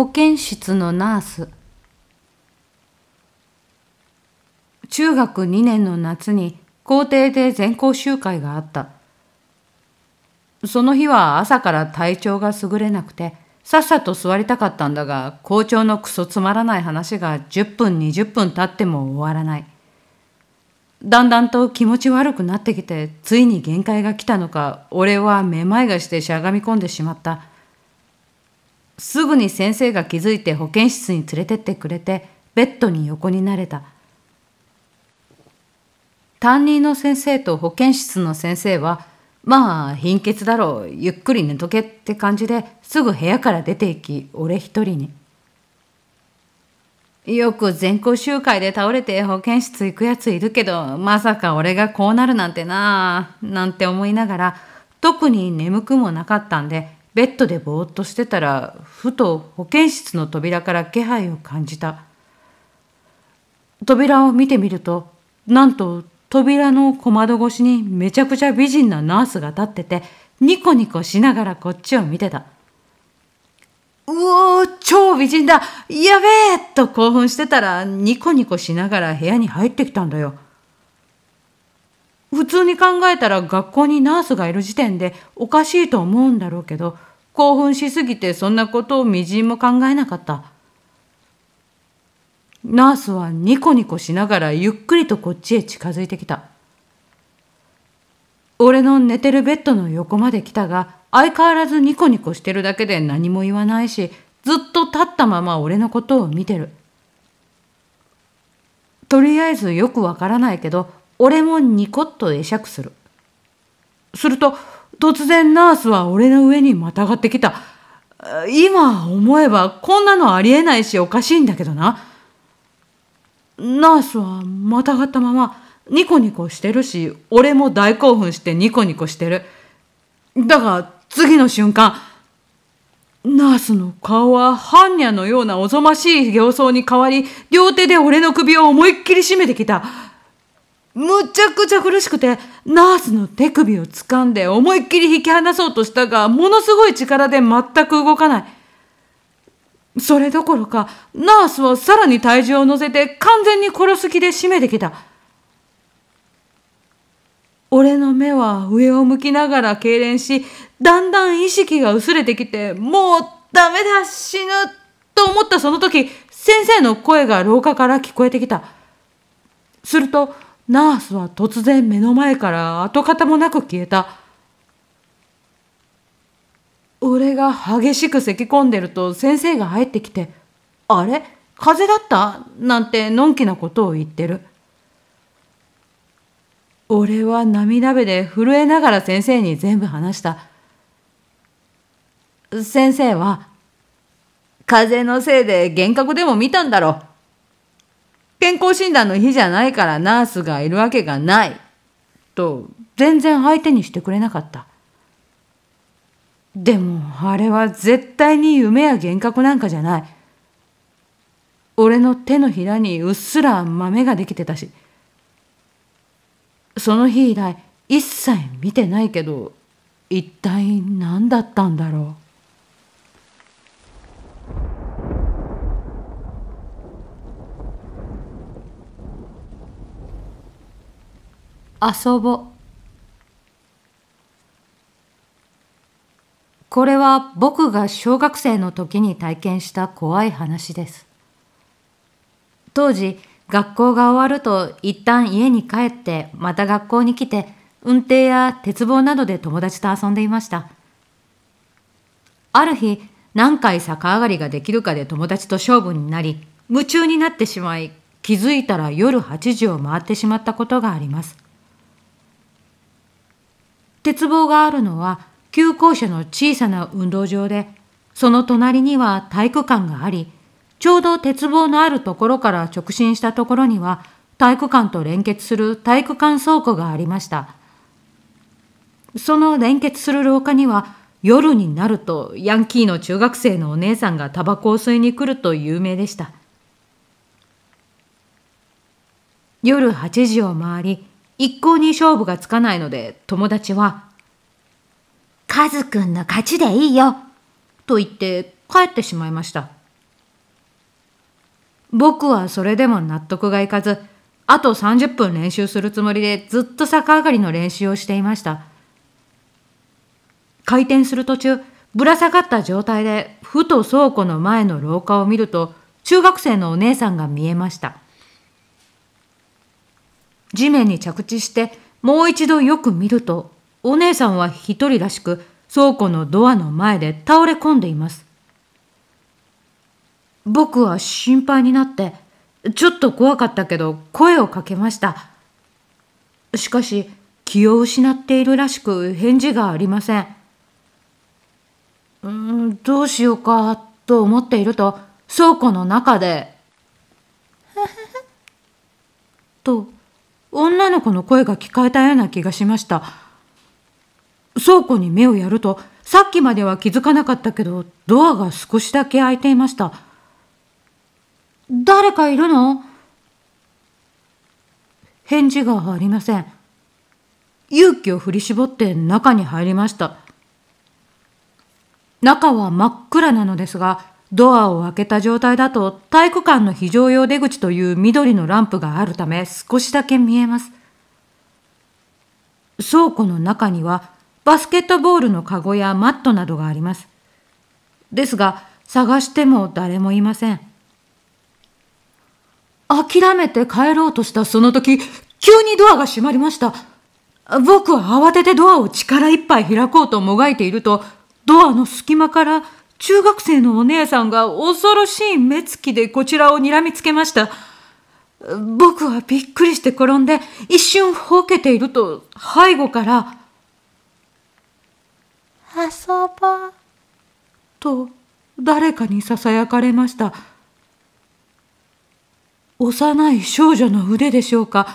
保健室のナース中学2年の夏に校庭で全校集会があったその日は朝から体調が優れなくてさっさと座りたかったんだが校長のクソつまらない話が10分20分経っても終わらないだんだんと気持ち悪くなってきてついに限界が来たのか俺はめまいがしてしゃがみ込んでしまったすぐに先生が気づいて保健室に連れてってくれてベッドに横になれた担任の先生と保健室の先生はまあ貧血だろうゆっくり寝とけって感じですぐ部屋から出ていき俺一人に。よく全校集会で倒れて保健室行くやついるけど、まさか俺がこうなるなんてななんて思いながら、特に眠くもなかったんで、ベッドでぼーっとしてたらふと保健室の扉から気配を感じた扉を見てみるとなんと扉の小窓越しにめちゃくちゃ美人なナースが立っててニコニコしながらこっちを見てたうおー超美人だやべえと興奮してたらニコニコしながら部屋に入ってきたんだよ。普通に考えたら学校にナースがいる時点でおかしいと思うんだろうけど、興奮しすぎてそんなことをみじんも考えなかった。ナースはニコニコしながらゆっくりとこっちへ近づいてきた。俺の寝てるベッドの横まで来たが、相変わらずニコニコしてるだけで何も言わないし、ずっと立ったまま俺のことを見てる。とりあえずよくわからないけど、俺もニコッと会釈する。すると、突然ナースは俺の上にまたがってきた。今思えばこんなのありえないしおかしいんだけどな。ナースはまたがったままニコニコしてるし、俺も大興奮してニコニコしてる。だが次の瞬間、ナースの顔は般若のようなおぞましい形相に変わり、両手で俺の首を思いっきり絞めてきた。むちゃくちゃ苦しくて、ナースの手首を掴んで思いっきり引き離そうとしたが、ものすごい力で全く動かない。それどころか、ナースはさらに体重を乗せて完全に殺す気で締めてきた。俺の目は上を向きながら痙攣し、だんだん意識が薄れてきて、もうダメだ、死ぬと思ったその時、先生の声が廊下から聞こえてきた。すると、ナースは突然目の前から跡形もなく消えた。俺が激しく咳き込んでると先生が入ってきて、あれ風邪だったなんてのんきなことを言ってる。俺は涙目で震えながら先生に全部話した。先生は、風邪のせいで幻覚でも見たんだろう。健康診断の日じゃないからナースがいるわけがない。と、全然相手にしてくれなかった。でも、あれは絶対に夢や幻覚なんかじゃない。俺の手のひらにうっすら豆ができてたし。その日以来、一切見てないけど、一体何だったんだろう。遊ぼ。これは僕が小学生の時に体験した怖い話です。当時、学校が終わると一旦家に帰ってまた学校に来て運転や鉄棒などで友達と遊んでいました。ある日、何回逆上がりができるかで友達と勝負になり、夢中になってしまい、気づいたら夜8時を回ってしまったことがあります。鉄棒があるのは旧校舎の小さな運動場で、その隣には体育館があり、ちょうど鉄棒のあるところから直進したところには、体育館と連結する体育館倉庫がありました。その連結する廊下には、夜になるとヤンキーの中学生のお姉さんがタバコを吸いに来ると有名でした。夜8時を回り、一向に勝負がつかないので友達は「カズくんの勝ちでいいよ」と言って帰ってしまいました僕はそれでも納得がいかずあと30分練習するつもりでずっと逆上がりの練習をしていました回転する途中ぶら下がった状態でふと倉庫の前の廊下を見ると中学生のお姉さんが見えました地面に着地してもう一度よく見るとお姉さんは一人らしく倉庫のドアの前で倒れ込んでいます僕は心配になってちょっと怖かったけど声をかけましたしかし気を失っているらしく返事がありませんうんどうしようかと思っていると倉庫の中で「と女の子の声が聞こえたような気がしました。倉庫に目をやると、さっきまでは気づかなかったけど、ドアが少しだけ開いていました。誰かいるの返事がありません。勇気を振り絞って中に入りました。中は真っ暗なのですが、ドアを開けた状態だと体育館の非常用出口という緑のランプがあるため少しだけ見えます。倉庫の中にはバスケットボールのカゴやマットなどがあります。ですが探しても誰もいません。諦めて帰ろうとしたその時、急にドアが閉まりました。僕は慌ててドアを力いっぱい開こうともがいていると、ドアの隙間から中学生のお姉さんが恐ろしい目つきでこちらを睨みつけました。僕はびっくりして転んで一瞬ほけていると背後から「遊ぼう」と誰かに囁かれました幼い少女の腕でしょうか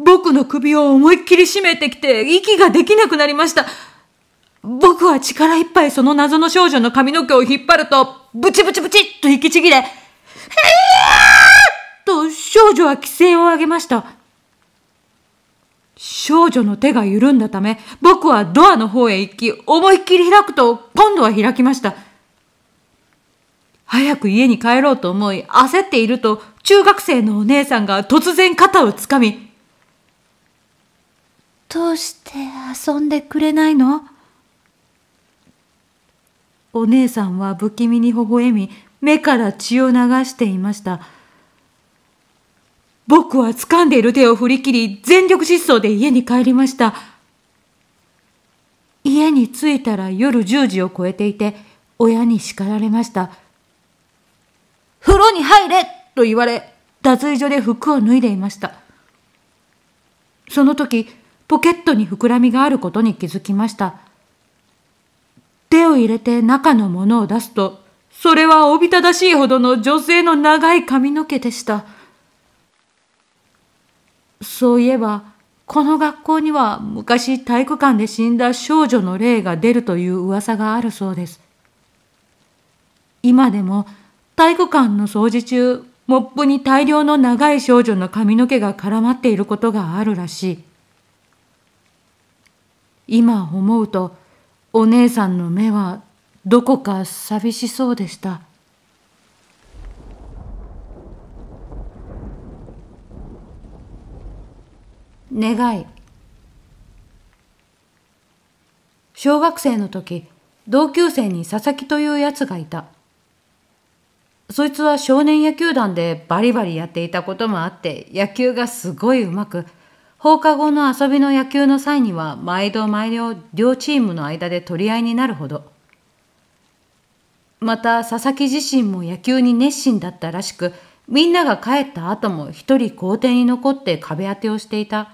僕の首を思いっきり締めてきて息ができなくなりました僕は力いっぱいその謎の少女の髪の毛を引っ張ると、ブチブチブチと引きちぎれ、えーと少女は規制を上げました。少女の手が緩んだため、僕はドアの方へ行き、思いっきり開くと、今度は開きました。早く家に帰ろうと思い、焦っていると、中学生のお姉さんが突然肩をつかみ、どうして遊んでくれないのお姉さんは不気味に微笑み、目から血を流していました。僕は掴んでいる手を振り切り、全力疾走で家に帰りました。家に着いたら夜10時を超えていて、親に叱られました。風呂に入れと言われ、脱衣所で服を脱いでいました。その時、ポケットに膨らみがあることに気づきました。手を入れて中のものを出すと、それはおびただしいほどの女性の長い髪の毛でした。そういえば、この学校には昔体育館で死んだ少女の霊が出るという噂があるそうです。今でも体育館の掃除中、モップに大量の長い少女の髪の毛が絡まっていることがあるらしい。今思うと、お姉さんの目はどこか寂しそうでした。願い小学生の時同級生に佐々木というやつがいたそいつは少年野球団でバリバリやっていたこともあって野球がすごいうまく放課後の遊びの野球の際には毎度毎度両チームの間で取り合いになるほど。また佐々木自身も野球に熱心だったらしく、みんなが帰った後も一人校庭に残って壁当てをしていた。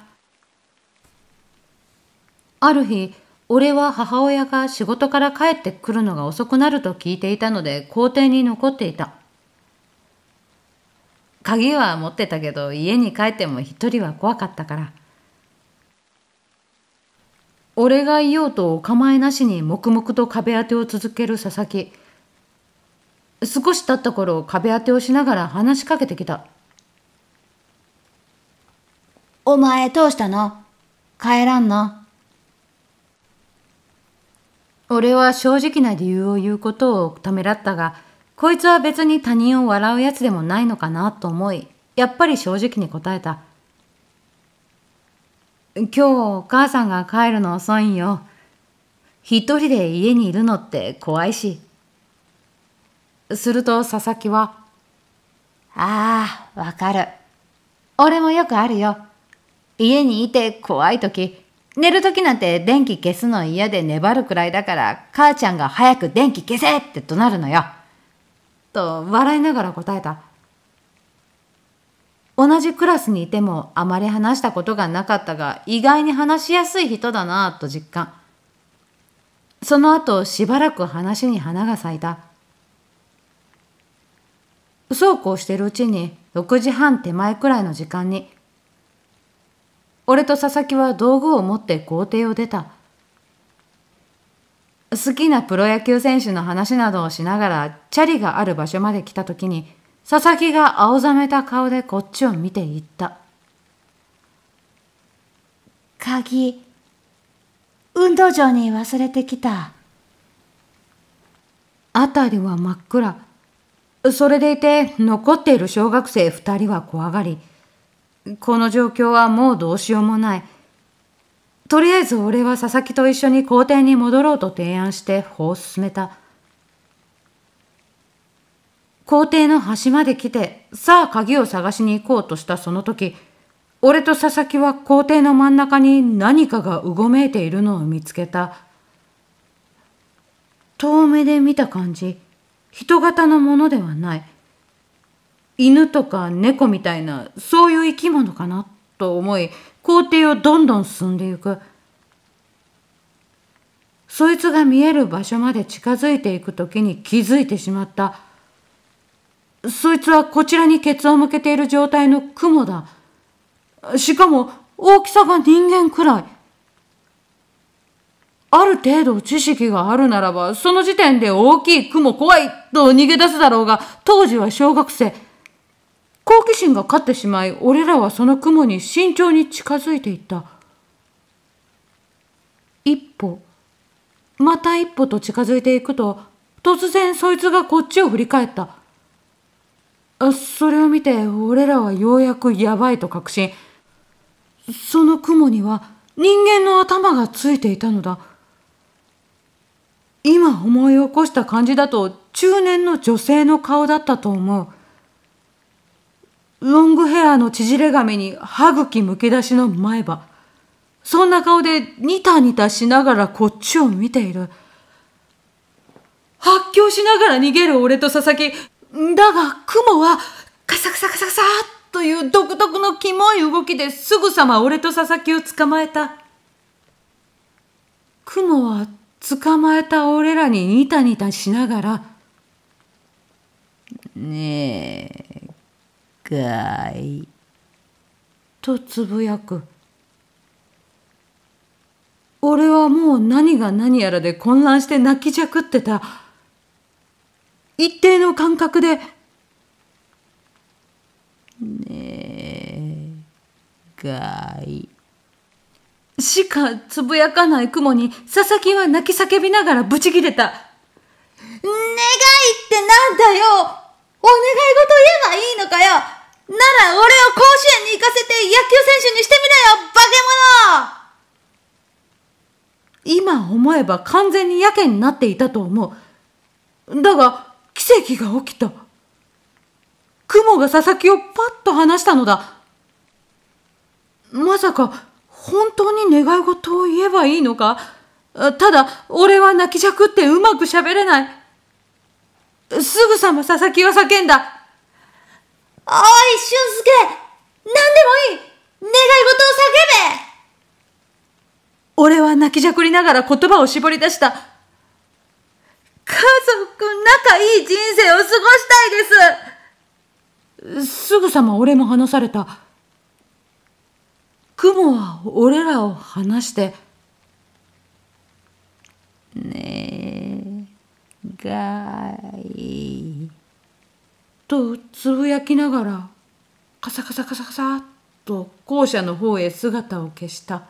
ある日、俺は母親が仕事から帰ってくるのが遅くなると聞いていたので校庭に残っていた。鍵は持ってたけど家に帰っても一人は怖かったから。俺がいようとお構いなしに黙々と壁当てを続ける佐々木。少し経った頃、壁当てをしながら話しかけてきた。お前どうしたの帰らんの俺は正直な理由を言うことをためらったが、こいつは別に他人を笑うやつでもないのかなと思い、やっぱり正直に答えた。今日お母さんが帰るの遅いんよ。一人で家にいるのって怖いし。すると佐々木は、ああ、わかる。俺もよくあるよ。家にいて怖い時、寝る時なんて電気消すの嫌で粘るくらいだから母ちゃんが早く電気消せって怒鳴るのよ。と笑いながら答えた。同じクラスにいてもあまり話したことがなかったが意外に話しやすい人だなと実感その後しばらく話に花が咲いたそうこうしてるうちに6時半手前くらいの時間に俺と佐々木は道具を持って校庭を出た好きなプロ野球選手の話などをしながらチャリがある場所まで来た時に佐々木が青ざめた顔でこっちを見ていった。鍵、運動場に忘れてきた。辺りは真っ暗。それでいて残っている小学生2人は怖がり、この状況はもうどうしようもない。とりあえず俺は佐々木と一緒に校庭に戻ろうと提案して歩を進めた。校庭の端まで来て、さあ鍵を探しに行こうとしたその時、俺と佐々木は校庭の真ん中に何かがうごめいているのを見つけた。遠目で見た感じ、人型のものではない。犬とか猫みたいな、そういう生き物かなと思い、校庭をどんどん進んでいく。そいつが見える場所まで近づいていく時に気づいてしまった。そいつはこちらにケツを向けている状態の雲だ。しかも大きさが人間くらい。ある程度知識があるならば、その時点で大きい雲怖いと逃げ出すだろうが、当時は小学生。好奇心が勝ってしまい、俺らはその雲に慎重に近づいていった。一歩、また一歩と近づいていくと、突然そいつがこっちを振り返った。それを見て俺らはようやくやばいと確信その雲には人間の頭がついていたのだ今思い起こした感じだと中年の女性の顔だったと思うロングヘアの縮れ髪に歯茎むき出しの前歯そんな顔でニタニタしながらこっちを見ている発狂しながら逃げる俺と佐々木だが、雲は、カサカサカサカサという独特のキモい動きですぐさま俺と佐々木を捕まえた。雲は捕まえた俺らにニタニタしながら、ねえ、かい。とつぶやく。俺はもう何が何やらで混乱して泣きじゃくってた。一定の感覚でねがいしかつぶやかない雲に佐々木は泣き叫びながらブチ切れた「願いってなんだよお願い事言えばいいのかよなら俺を甲子園に行かせて野球選手にしてみなよ化け物!」今思えば完全にやけになっていたと思う。だが、奇跡が起きた。雲が佐々木をパッと離したのだ。まさか、本当に願い事を言えばいいのかただ、俺は泣きじゃくってうまく喋れない。すぐさま佐々木は叫んだ。おい、俊介何でもいい願い事を叫べ俺は泣きじゃくりながら言葉を絞り出した。家族仲いい人生を過ごしたいですすぐさま俺も話された。雲は俺らを話して、ねえ、がい。とつぶやきながら、カサカサカサカサっと校舎の方へ姿を消した。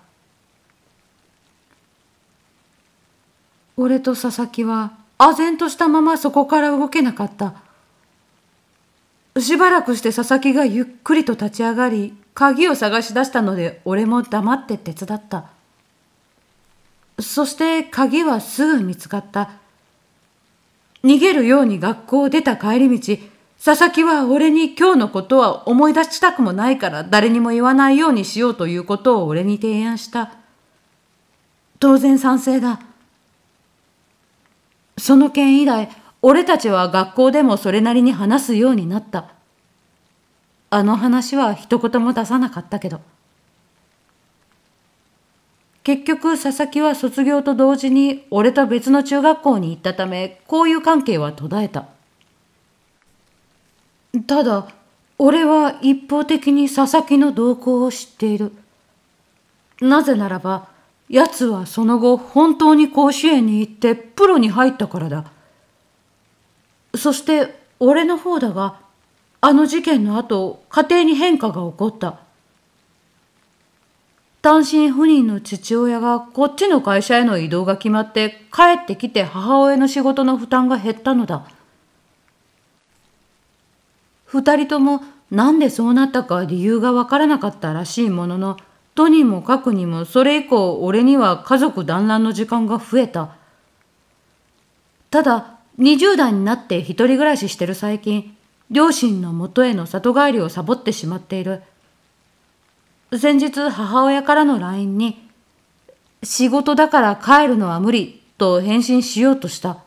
俺と佐々木は、唖然としたままそこから動けなかった。しばらくして佐々木がゆっくりと立ち上がり、鍵を探し出したので俺も黙って手伝った。そして鍵はすぐ見つかった。逃げるように学校を出た帰り道、佐々木は俺に今日のことは思い出したくもないから誰にも言わないようにしようということを俺に提案した。当然賛成だ。その件以来、俺たちは学校でもそれなりに話すようになった。あの話は一言も出さなかったけど。結局、佐々木は卒業と同時に俺と別の中学校に行ったため、交友関係は途絶えた。ただ、俺は一方的に佐々木の動向を知っている。なぜならば、奴はその後本当に甲子園に行ってプロに入ったからだ。そして俺の方だが、あの事件の後、家庭に変化が起こった。単身赴任の父親がこっちの会社への移動が決まって帰ってきて母親の仕事の負担が減ったのだ。二人ともなんでそうなったか理由がわからなかったらしいものの、とにもかくにもそれ以降俺には家族団らんの時間が増えた。ただ、20代になって一人暮らししてる最近、両親の元への里帰りをサボってしまっている。先日母親からの LINE に、仕事だから帰るのは無理と返信しようとした。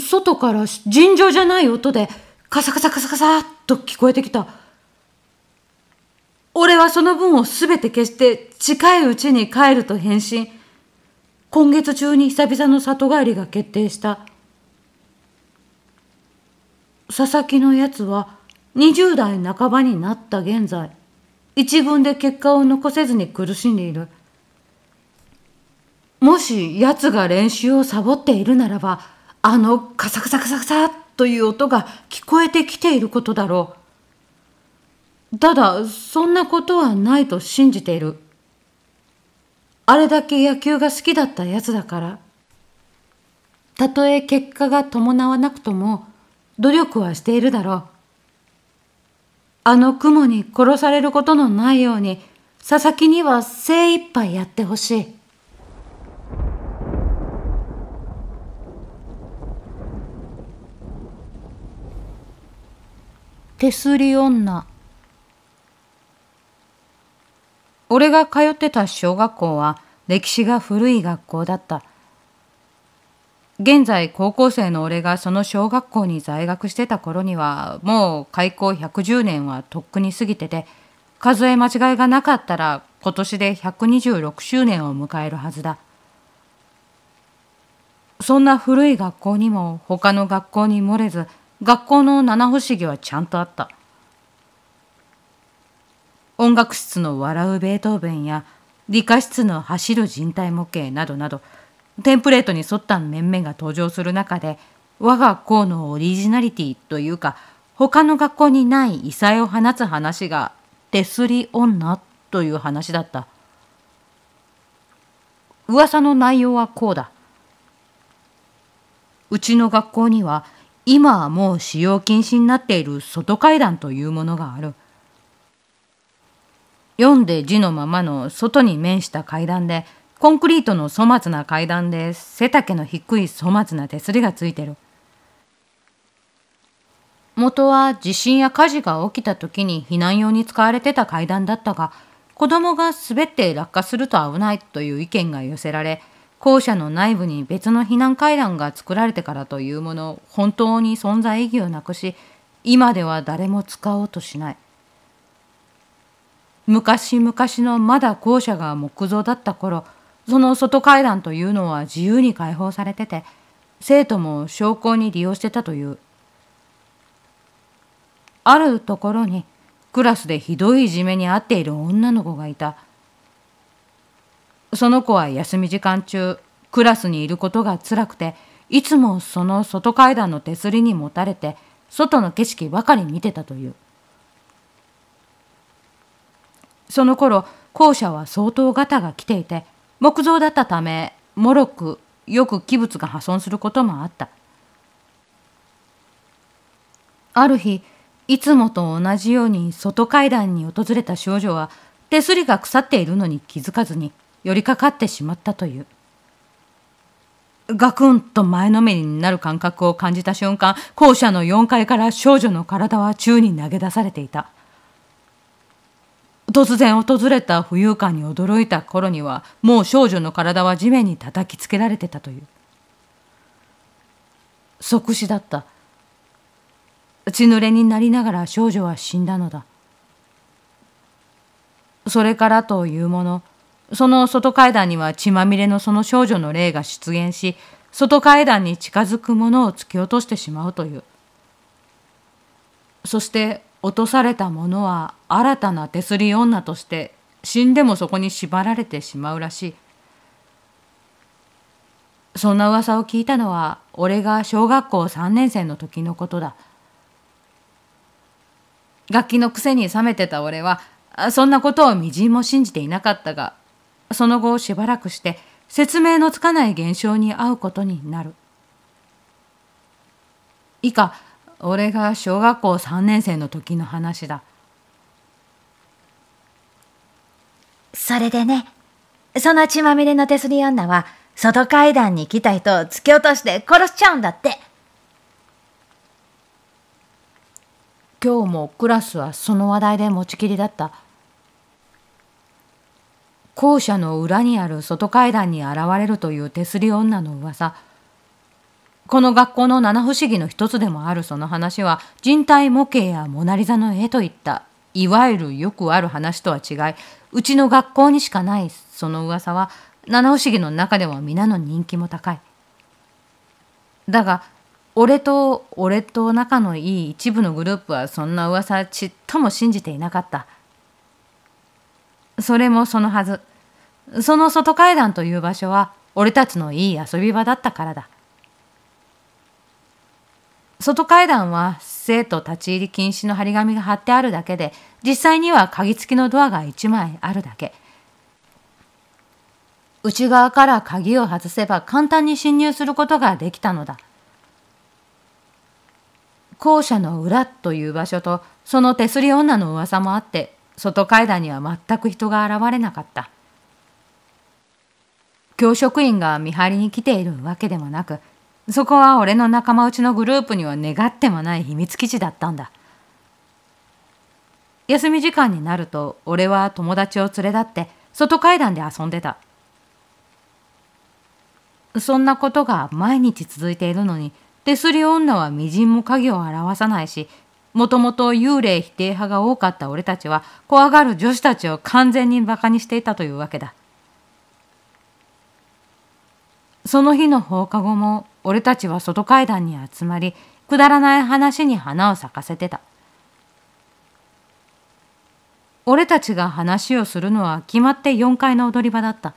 外から尋常じゃない音でカサカサカサカサっと聞こえてきた。俺はその分を全て消して近いうちに帰ると返信。今月中に久々の里帰りが決定した。佐々木のやつは20代半ばになった現在、一軍で結果を残せずに苦しんでいる。もし奴が練習をサボっているならば、あのカサカサカサカサという音が聞こえてきていることだろう。ただ、そんなことはないと信じている。あれだけ野球が好きだったやつだから。たとえ結果が伴わなくとも、努力はしているだろう。あの雲に殺されることのないように、佐々木には精一杯やってほしい。手すり女。俺が通ってた小学校は歴史が古い学校だった。現在高校生の俺がその小学校に在学してた頃にはもう開校110年はとっくに過ぎてて数え間違いがなかったら今年で126周年を迎えるはずだ。そんな古い学校にも他の学校に漏れず学校の七不思議はちゃんとあった。音楽室の笑うベートーベンや理科室の走る人体模型などなどテンプレートに沿った面々が登場する中で我が校のオリジナリティというか他の学校にない異彩を放つ話が手すり女という話だった噂の内容はこうだうちの学校には今はもう使用禁止になっている外階段というものがある。読んで字のままの外に面した階段でコンクリートの粗末な階段で背丈の低い粗末な手すりがついてる元は地震や火事が起きた時に避難用に使われてた階段だったが子供が滑って落下すると危ないという意見が寄せられ校舎の内部に別の避難階段が作られてからというもの本当に存在意義をなくし今では誰も使おうとしない昔々のまだ校舎が木造だった頃その外階段というのは自由に開放されてて生徒も証拠に利用してたというあるところにクラスでひどいいじめに遭っている女の子がいたその子は休み時間中クラスにいることが辛くていつもその外階段の手すりにもたれて外の景色ばかり見てたというその頃校舎は相当ガタが来ていて木造だったためもろくよく器物が破損することもあったある日いつもと同じように外階段に訪れた少女は手すりが腐っているのに気づかずに寄りかかってしまったというガクンと前のめりになる感覚を感じた瞬間校舎の4階から少女の体は宙に投げ出されていた突然訪れた浮遊感に驚いた頃にはもう少女の体は地面に叩きつけられてたという即死だった血濡れになりながら少女は死んだのだそれからというものその外階段には血まみれのその少女の霊が出現し外階段に近づくものを突き落としてしまうというそして落とされた者は新たな手すり女として死んでもそこに縛られてしまうらしい。そんな噂を聞いたのは俺が小学校3年生の時のことだ。楽器のくせに冷めてた俺はそんなことをみじんも信じていなかったがその後しばらくして説明のつかない現象に遭うことになる。以下俺が小学校3年生の時の話だそれでねその血まみれの手すり女は外階段に来た人を突き落として殺しちゃうんだって今日もクラスはその話題で持ちきりだった校舎の裏にある外階段に現れるという手すり女の噂この学校の七不思議の一つでもあるその話は人体模型やモナ・リザの絵といったいわゆるよくある話とは違いうちの学校にしかないその噂は七不思議の中では皆の人気も高い。だが俺と俺と仲のいい一部のグループはそんな噂ちっとも信じていなかった。それもそのはず。その外階段という場所は俺たちのいい遊び場だったからだ。外階段は生徒立ち入り禁止の張り紙が貼ってあるだけで実際には鍵付きのドアが1枚あるだけ内側から鍵を外せば簡単に侵入することができたのだ校舎の裏という場所とその手すり女の噂もあって外階段には全く人が現れなかった教職員が見張りに来ているわけでもなくそこは俺の仲間内のグループには願ってもない秘密基地だったんだ休み時間になると俺は友達を連れ立って外階段で遊んでたそんなことが毎日続いているのに手すり女はみじんも影を表さないしもともと幽霊否定派が多かった俺たちは怖がる女子たちを完全にバカにしていたというわけだその日の放課後も俺たちは外階段に集まりくだらない話に花を咲かせてた俺たちが話をするのは決まって4階の踊り場だった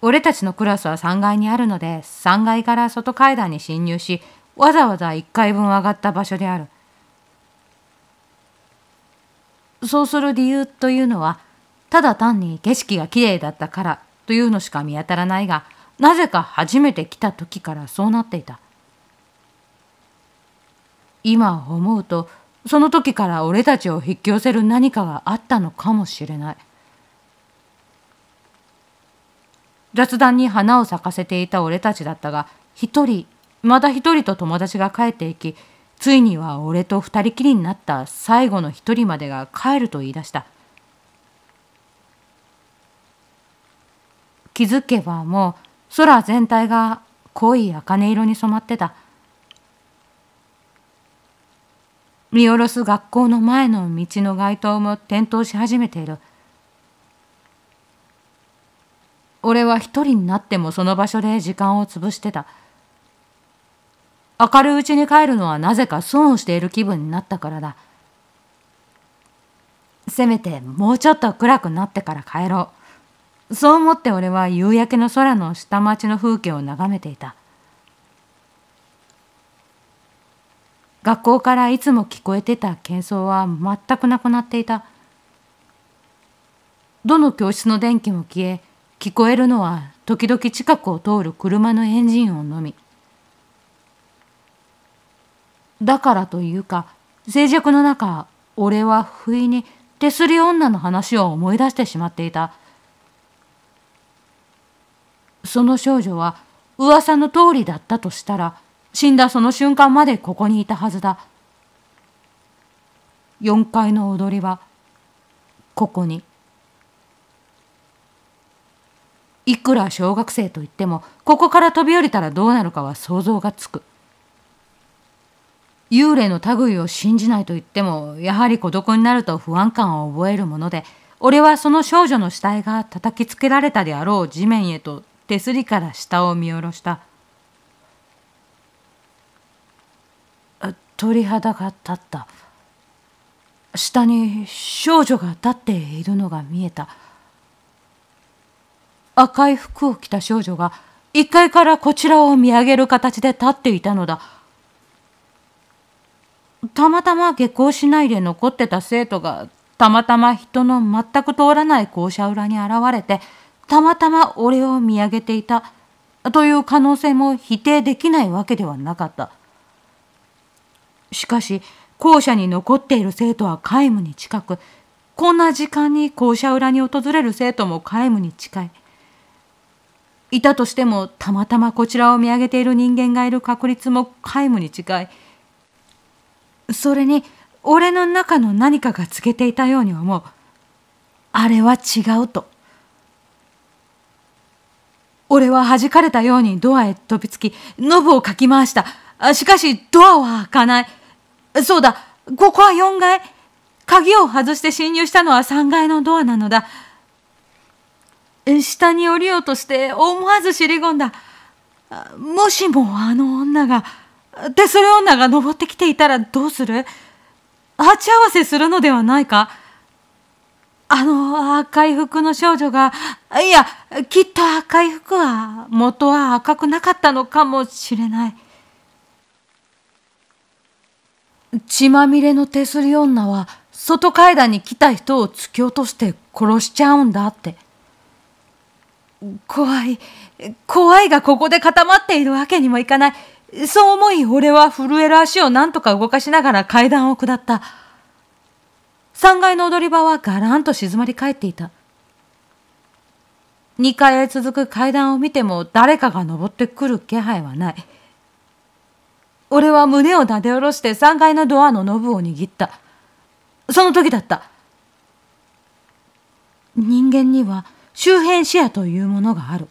俺たちのクラスは3階にあるので3階から外階段に侵入しわざわざ1階分上がった場所であるそうする理由というのはただ単に景色がきれいだったからというのしか見当たらないがなぜか初めて来た時からそうなっていた今思うとその時から俺たちを引き寄せる何かがあったのかもしれない雑談に花を咲かせていた俺たちだったが一人また一人と友達が帰っていきついには俺と二人きりになった最後の一人までが帰ると言い出した気づけばもう空全体が濃い茜色に染まってた。見下ろす学校の前の道の街灯も点灯し始めている。俺は一人になってもその場所で時間を潰してた。明るいうちに帰るのはなぜか損をしている気分になったからだ。せめてもうちょっと暗くなってから帰ろう。そう思って俺は夕焼けの空の下町の風景を眺めていた学校からいつも聞こえてた喧騒は全くなくなっていたどの教室の電気も消え聞こえるのは時々近くを通る車のエンジン音のみだからというか静寂の中俺は不意に手すり女の話を思い出してしまっていた。その少女は噂の通りだったとしたら、死んだその瞬間までここにいたはずだ。4階の踊りは、ここに。いくら小学生といっても、ここから飛び降りたらどうなるかは想像がつく。幽霊の類を信じないと言っても、やはり孤独になると不安感を覚えるもので、俺はその少女の死体が叩きつけられたであろう地面へと手すりから下を見下ろした鳥肌が立った下に少女が立っているのが見えた赤い服を着た少女が1階からこちらを見上げる形で立っていたのだたまたま下校しないで残ってた生徒がたまたま人の全く通らない校舎裏に現れてたまたま俺を見上げていたという可能性も否定できないわけではなかった。しかし校舎に残っている生徒は皆無に近くこんな時間に校舎裏に訪れる生徒も皆無に近い。いたとしてもたまたまこちらを見上げている人間がいる確率も皆無に近い。それに俺の中の何かがつけていたように思う。あれは違うと。俺は弾かれたようにドアへ飛びつき、ノブをかき回した。しかし、ドアは開かない。そうだ、ここは4階。鍵を外して侵入したのは3階のドアなのだ。下に降りようとして思わず尻込んだ。もしもあの女が、手すり女が登ってきていたらどうする鉢合わせするのではないかあの赤い服の少女が、いや、きっと赤い服は元は赤くなかったのかもしれない。血まみれの手すり女は外階段に来た人を突き落として殺しちゃうんだって。怖い、怖いがここで固まっているわけにもいかない。そう思い俺は震える足を何とか動かしながら階段を下った。3階の踊り場はがらんと静まり返っていた。2階へ続く階段を見ても誰かが登ってくる気配はない。俺は胸をなで下ろして3階のドアのノブを握った。その時だった。人間には周辺視野というものがある。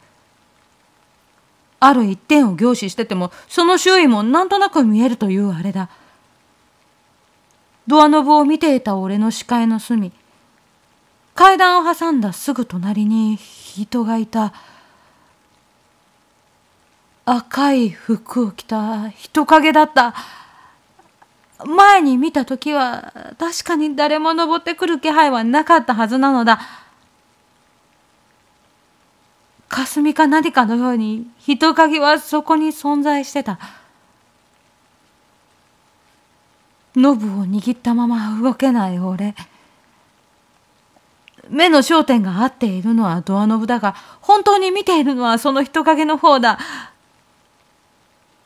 ある一点を凝視しててもその周囲もなんとなく見えるというあれだ。ドアノブを見ていた俺の視界の隅階段を挟んだすぐ隣に人がいた赤い服を着た人影だった前に見た時は確かに誰も登ってくる気配はなかったはずなのだ霞か何かのように人影はそこに存在してた。ノブを握ったまま動けない俺目の焦点が合っているのはドアノブだが本当に見ているのはその人影の方だ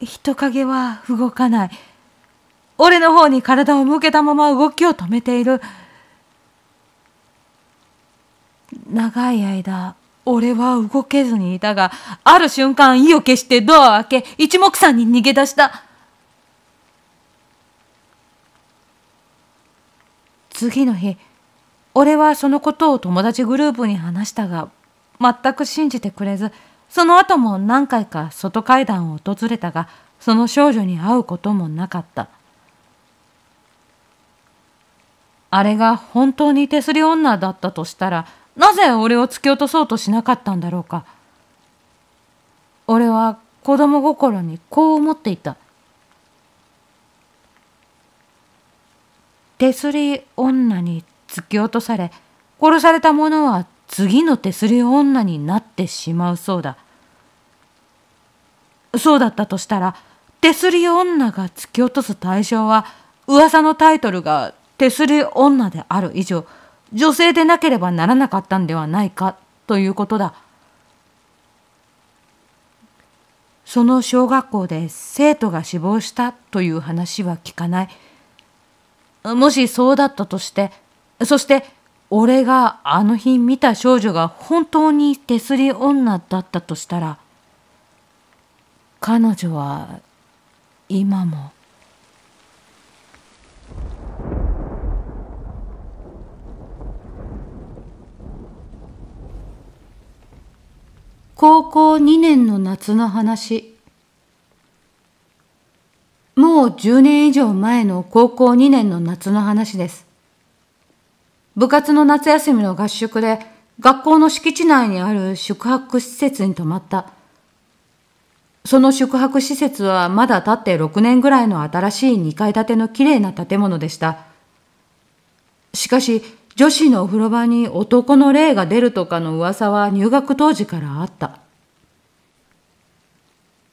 人影は動かない俺の方に体を向けたまま動きを止めている長い間俺は動けずにいたがある瞬間意を決してドアを開け一目散に逃げ出した次の日俺はそのことを友達グループに話したが全く信じてくれずその後も何回か外階段を訪れたがその少女に会うこともなかったあれが本当に手すり女だったとしたらなぜ俺を突き落とそうとしなかったんだろうか俺は子供心にこう思っていた「手すり女に突き落とされ殺された者は次の手すり女になってしまうそうだそうだったとしたら手すり女が突き落とす対象は噂のタイトルが手すり女である以上女性でなければならなかったんではないかということだその小学校で生徒が死亡したという話は聞かない。もしそうだったとしてそして俺があの日見た少女が本当に手すり女だったとしたら彼女は今も高校2年の夏の話もう10年以上前の高校2年の夏の話です。部活の夏休みの合宿で学校の敷地内にある宿泊施設に泊まった。その宿泊施設はまだ建って6年ぐらいの新しい2階建てのきれいな建物でした。しかし、女子のお風呂場に男の霊が出るとかの噂は入学当時からあった。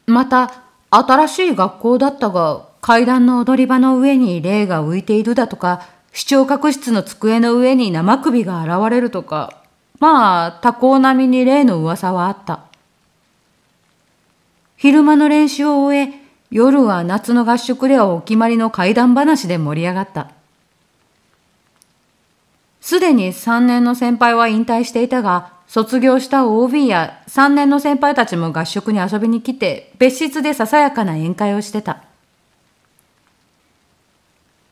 また、新しい学校だったが、階段の踊り場の上に霊が浮いているだとか、視聴覚室の机の上に生首が現れるとか、まあ、多幸並みに例の噂はあった。昼間の練習を終え、夜は夏の合宿ではお決まりの怪談話で盛り上がった。すでに3年の先輩は引退していたが、卒業した OB や3年の先輩たちも合宿に遊びに来て、別室でささやかな宴会をしてた。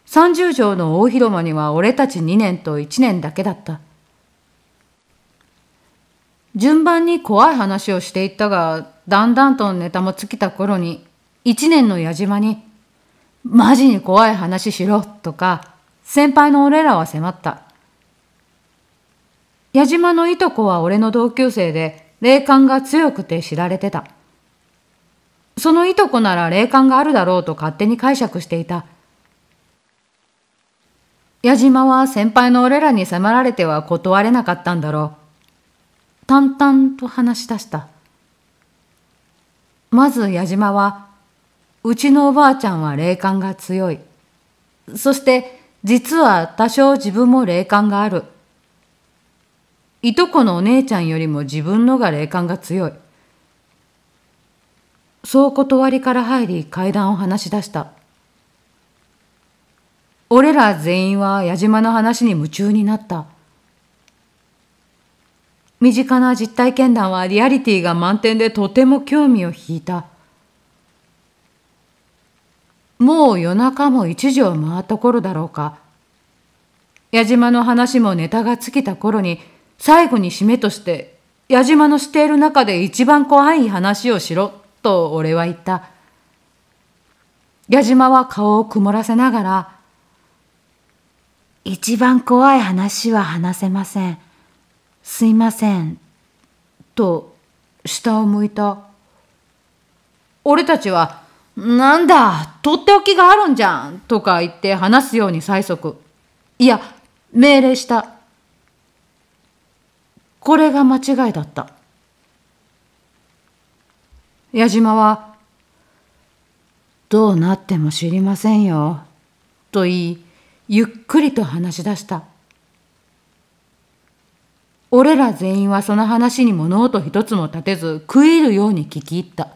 30畳の大広間には俺たち2年と1年だけだった。順番に怖い話をしていったが、だんだんとネタも尽きた頃に、1年の矢島に、マジに怖い話しろとか、先輩の俺らは迫った。矢島のいとこは俺の同級生で、霊感が強くて知られてた。そのいとこなら霊感があるだろうと勝手に解釈していた。矢島は先輩の俺らに迫られては断れなかったんだろう。淡々と話し出した。まず矢島は、うちのおばあちゃんは霊感が強い。そして、実は多少自分も霊感がある。いとこのお姉ちゃんよりも自分のが霊感が強い。そう断りから入り階段を話し出した。俺ら全員は矢島の話に夢中になった。身近な実体験談はリアリティが満点でとても興味を引いた。もう夜中も一時を回った頃だろうか。矢島の話もネタが尽きた頃に最後に締めとして、矢島のしている中で一番怖い話をしろ、と俺は言った。矢島は顔を曇らせながら、一番怖い話は話せません。すいません。と、下を向いた。俺たちは、なんだ、とっておきがあるんじゃんとか言って話すように催促。いや、命令した。これが間違いだった矢島は「どうなっても知りませんよ」と言いゆっくりと話し出した俺ら全員はその話に物音一つも立てず食い入るように聞き入った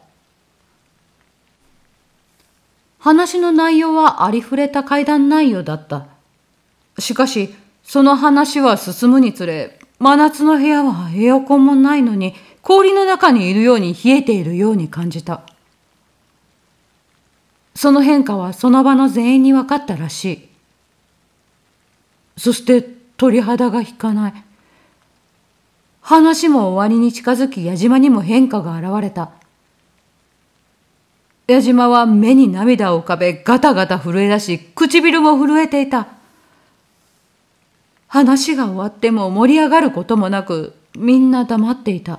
話の内容はありふれた会談内容だったしかしその話は進むにつれ真夏の部屋はエアコンもないのに氷の中にいるように冷えているように感じた。その変化はその場の全員に分かったらしい。そして鳥肌が引かない。話も終わりに近づき矢島にも変化が現れた。矢島は目に涙を浮かべガタガタ震え出し唇も震えていた。話が終わっても盛り上がることもなくみんな黙っていた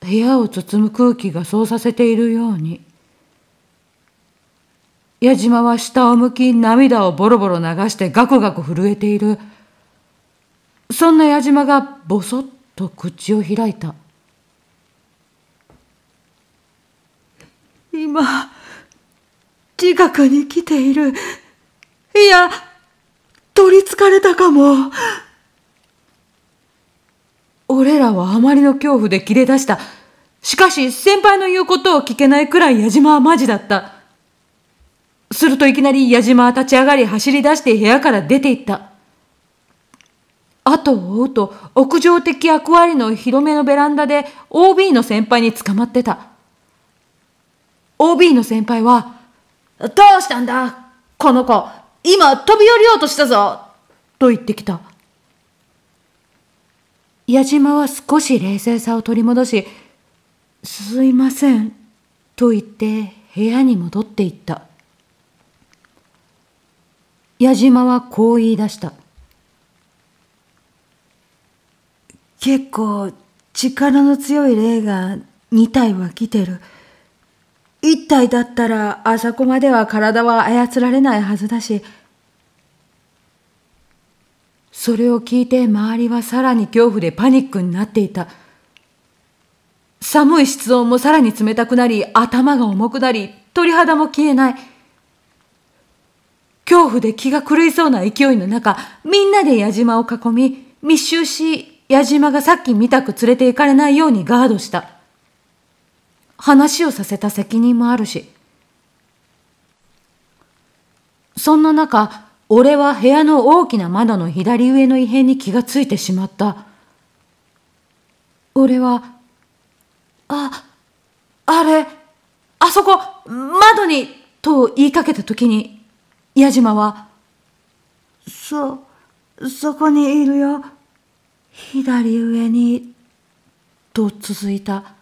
部屋を包む空気がそうさせているように矢島は下を向き涙をボロボロ流してガクガク震えているそんな矢島がぼそっと口を開いた今近くに来ているいや取りつかれたかも。俺らはあまりの恐怖で切れ出した。しかし、先輩の言うことを聞けないくらい矢島はマジだった。するといきなり矢島は立ち上がり走り出して部屋から出て行った。後を追うと、屋上的役割の広めのベランダで OB の先輩に捕まってた。OB の先輩は、どうしたんだこの子、今飛び降りようとしたぞと言ってきた。矢島は少し冷静さを取り戻し、すいません、と言って部屋に戻っていった。矢島はこう言い出した。結構力の強い霊が2体は来てる。一体だったらあそこまでは体は操られないはずだし、それを聞いて周りはさらに恐怖でパニックになっていた。寒い室温もさらに冷たくなり、頭が重くなり、鳥肌も消えない。恐怖で気が狂いそうな勢いの中、みんなで矢島を囲み、密集し、矢島がさっき見たく連れて行かれないようにガードした。話をさせた責任もあるし。そんな中、俺は部屋の大きな窓の左上の異変に気がついてしまった。俺は、あ、あれ、あそこ、窓に、と言いかけた時に、矢島は、そ、そこにいるよ。左上に、と続いた。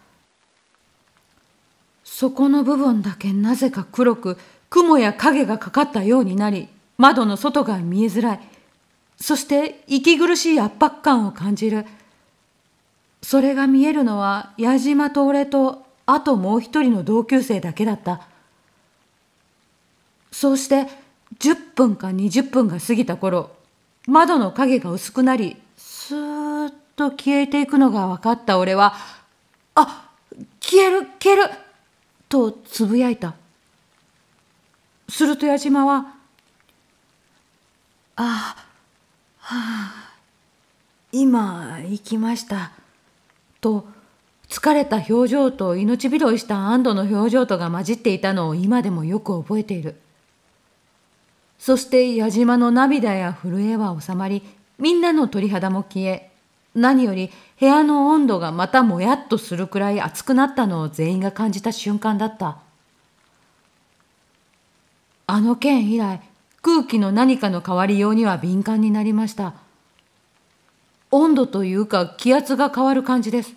そこの部分だけなぜか黒く雲や影がかかったようになり窓の外が見えづらいそして息苦しい圧迫感を感じるそれが見えるのは矢島と俺とあともう一人の同級生だけだったそうして10分か20分が過ぎた頃窓の影が薄くなりスーッと消えていくのが分かった俺はあ消える消えるとつぶやいた。すると矢島は、ああ、はあ、今行きました。と、疲れた表情と命拾いした安堵の表情とが混じっていたのを今でもよく覚えている。そして矢島の涙や震えは収まり、みんなの鳥肌も消え、何より部屋の温度がまたもやっとするくらい暑くなったのを全員が感じた瞬間だったあの件以来空気の何かの変わりようには敏感になりました温度というか気圧が変わる感じです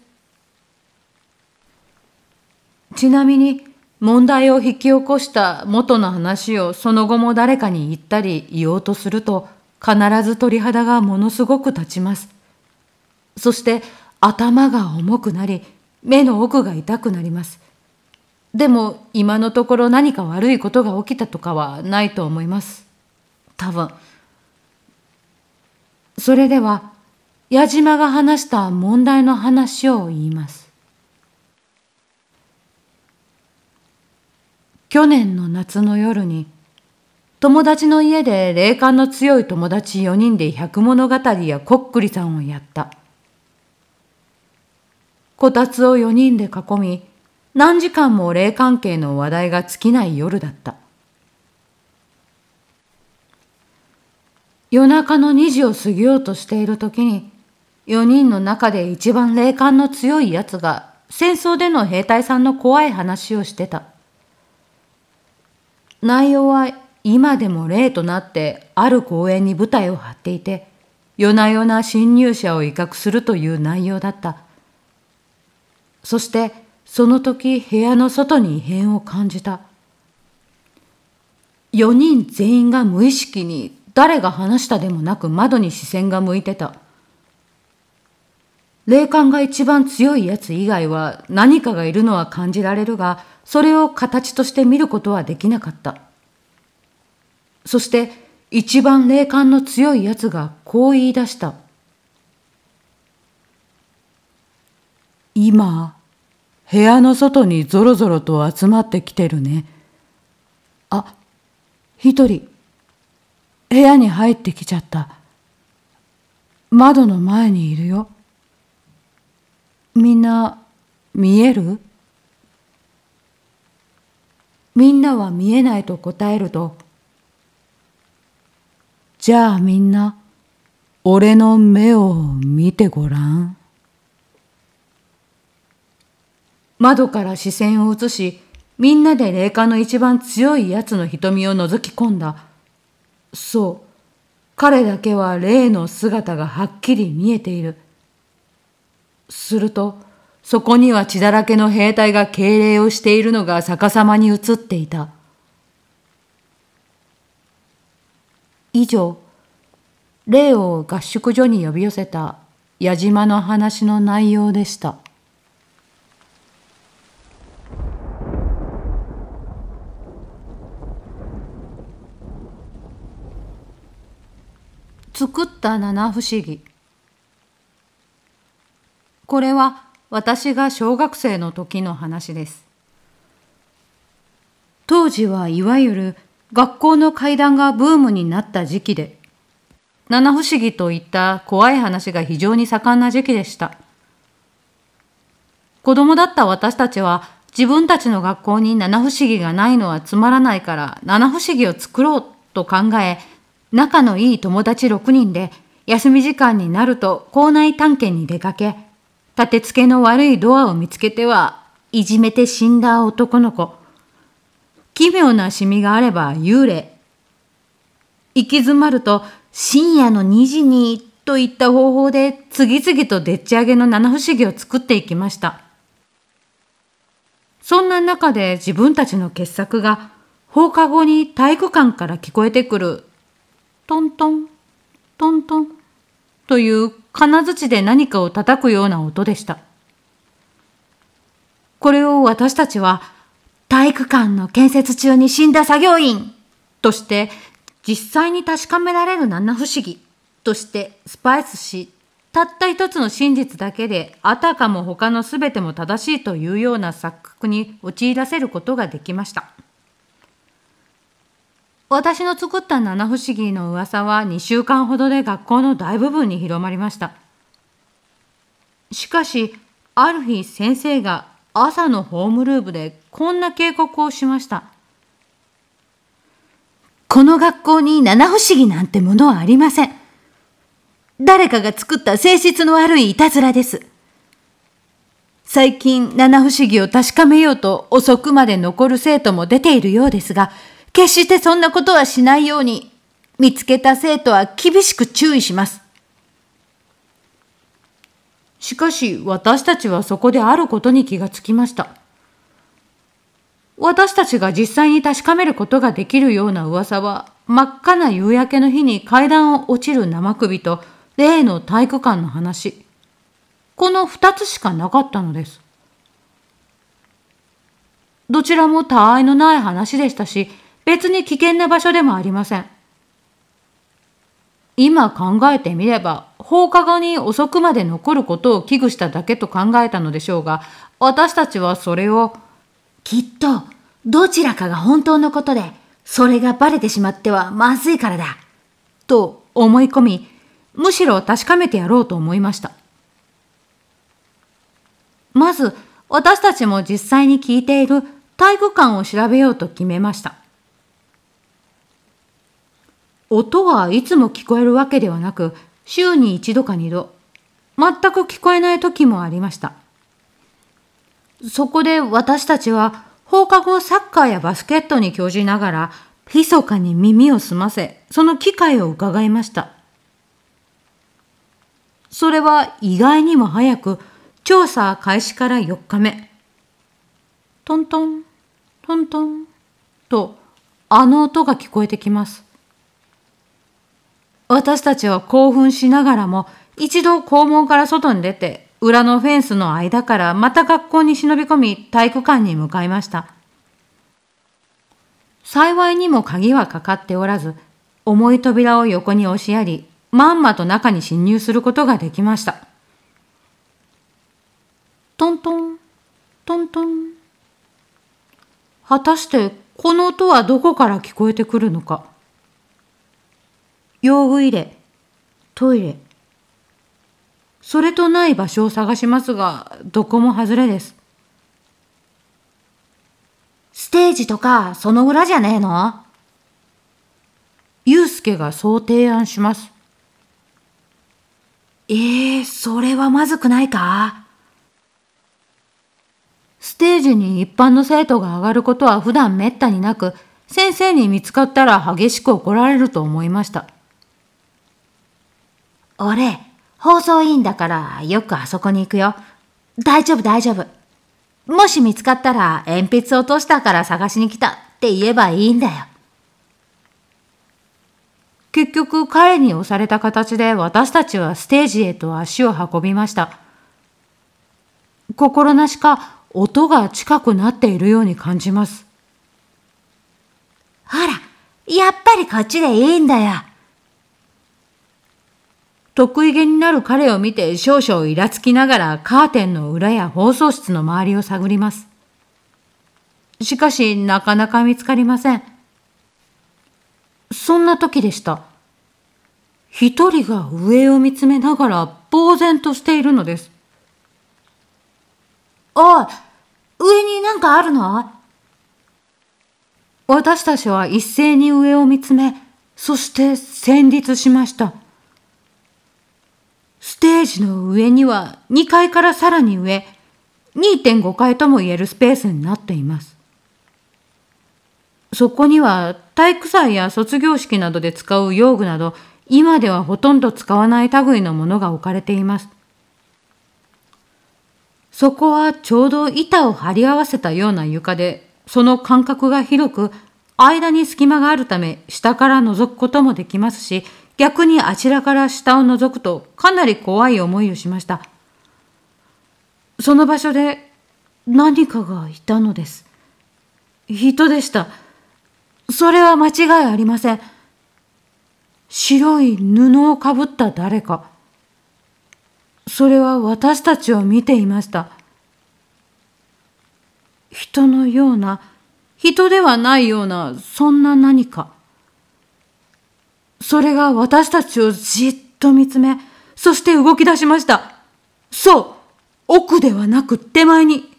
ちなみに問題を引き起こした元の話をその後も誰かに言ったり言おうとすると必ず鳥肌がものすごく立ちますそして頭が重くなり、目の奥が痛くなります。でも今のところ何か悪いことが起きたとかはないと思います。多分。それでは、矢島が話した問題の話を言います。去年の夏の夜に、友達の家で霊感の強い友達4人で百物語やこっくりさんをやった。こたつを4人で囲み、何時間も霊関係の話題が尽きない夜だった。夜中の2時を過ぎようとしている時に、4人の中で一番霊感の強い奴が戦争での兵隊さんの怖い話をしてた。内容は今でも例となってある公園に舞台を張っていて、夜な夜な侵入者を威嚇するという内容だった。そしてその時部屋の外に異変を感じた。4人全員が無意識に誰が話したでもなく窓に視線が向いてた。霊感が一番強いやつ以外は何かがいるのは感じられるが、それを形として見ることはできなかった。そして一番霊感の強いやつがこう言い出した。今、部屋の外にぞろぞろと集まってきてるね。あ、一人、部屋に入ってきちゃった。窓の前にいるよ。みんな、見えるみんなは見えないと答えると、じゃあみんな、俺の目を見てごらん。窓から視線を移し、みんなで霊感の一番強い奴の瞳を覗き込んだ。そう。彼だけは霊の姿がはっきり見えている。すると、そこには血だらけの兵隊が敬礼をしているのが逆さまに映っていた。以上、霊を合宿所に呼び寄せた矢島の話の内容でした。作った七不思議。これは私が小学生の時の話です。当時はいわゆる学校の階段がブームになった時期で、七不思議といった怖い話が非常に盛んな時期でした。子供だった私たちは自分たちの学校に七不思議がないのはつまらないから七不思議を作ろうと考え、仲のいい友達6人で休み時間になると校内探検に出かけ、立て付けの悪いドアを見つけてはいじめて死んだ男の子。奇妙なシミがあれば幽霊。行き詰まると深夜の2時にといった方法で次々とでっち上げの七不思議を作っていきました。そんな中で自分たちの傑作が放課後に体育館から聞こえてくるトントン、トントンという金槌で何かを叩くような音でした。これを私たちは体育館の建設中に死んだ作業員として実際に確かめられる七不思議としてスパイスしたった一つの真実だけであたかも他の全ても正しいというような錯覚に陥らせることができました。私の作った七不思議の噂は2週間ほどで学校の大部分に広まりました。しかし、ある日先生が朝のホームルームでこんな警告をしました。この学校に七不思議なんてものはありません。誰かが作った性質の悪いいたずらです。最近七不思議を確かめようと遅くまで残る生徒も出ているようですが、決してそんなことはしないように、見つけた生徒は厳しく注意します。しかし私たちはそこであることに気がつきました。私たちが実際に確かめることができるような噂は、真っ赤な夕焼けの日に階段を落ちる生首と、例の体育館の話。この二つしかなかったのです。どちらも他愛のない話でしたし、別に危険な場所でもありません。今考えてみれば、放課後に遅くまで残ることを危惧しただけと考えたのでしょうが、私たちはそれを、きっと、どちらかが本当のことで、それがバレてしまってはまずいからだ、と思い込み、むしろ確かめてやろうと思いました。まず、私たちも実際に聞いている体育館を調べようと決めました。音はいつも聞こえるわけではなく、週に一度か二度、全く聞こえない時もありました。そこで私たちは放課後サッカーやバスケットに興じながら、密かに耳を澄ませ、その機会を伺いました。それは意外にも早く、調査開始から4日目。トントン、トントン、と、あの音が聞こえてきます。私たちは興奮しながらも、一度校門から外に出て、裏のフェンスの間からまた学校に忍び込み、体育館に向かいました。幸いにも鍵はかかっておらず、重い扉を横に押しやり、まんまと中に侵入することができました。トントン、トントン。果たして、この音はどこから聞こえてくるのか。用具入れ、トイレ。それとない場所を探しますが、どこも外れです。ステージとか、その裏じゃねえのゆうすけがそう提案します。ええー、それはまずくないかステージに一般の生徒が上がることは普段滅多になく、先生に見つかったら激しく怒られると思いました。俺、放送委員だからよくあそこに行くよ。大丈夫大丈夫。もし見つかったら鉛筆落としたから探しに来たって言えばいいんだよ。結局彼に押された形で私たちはステージへと足を運びました。心なしか音が近くなっているように感じます。ほら、やっぱりこっちでいいんだよ。得意げになる彼を見て少々イラつきながらカーテンの裏や放送室の周りを探ります。しかしなかなか見つかりません。そんな時でした。一人が上を見つめながら呆然としているのです。おい、上になんかあるの私たちは一斉に上を見つめ、そして戦慄しました。ステージの上には2階からさらに上、2.5階とも言えるスペースになっています。そこには体育祭や卒業式などで使う用具など、今ではほとんど使わない類のものが置かれています。そこはちょうど板を張り合わせたような床で、その間隔が広く、間に隙間があるため下から覗くこともできますし、逆にあちらから下を覗くとかなり怖い思いをしました。その場所で何かがいたのです。人でした。それは間違いありません。白い布をかぶった誰か。それは私たちを見ていました。人のような、人ではないような、そんな何か。それが私たちをじっと見つめ、そして動き出しました。そう、奥ではなく手前に。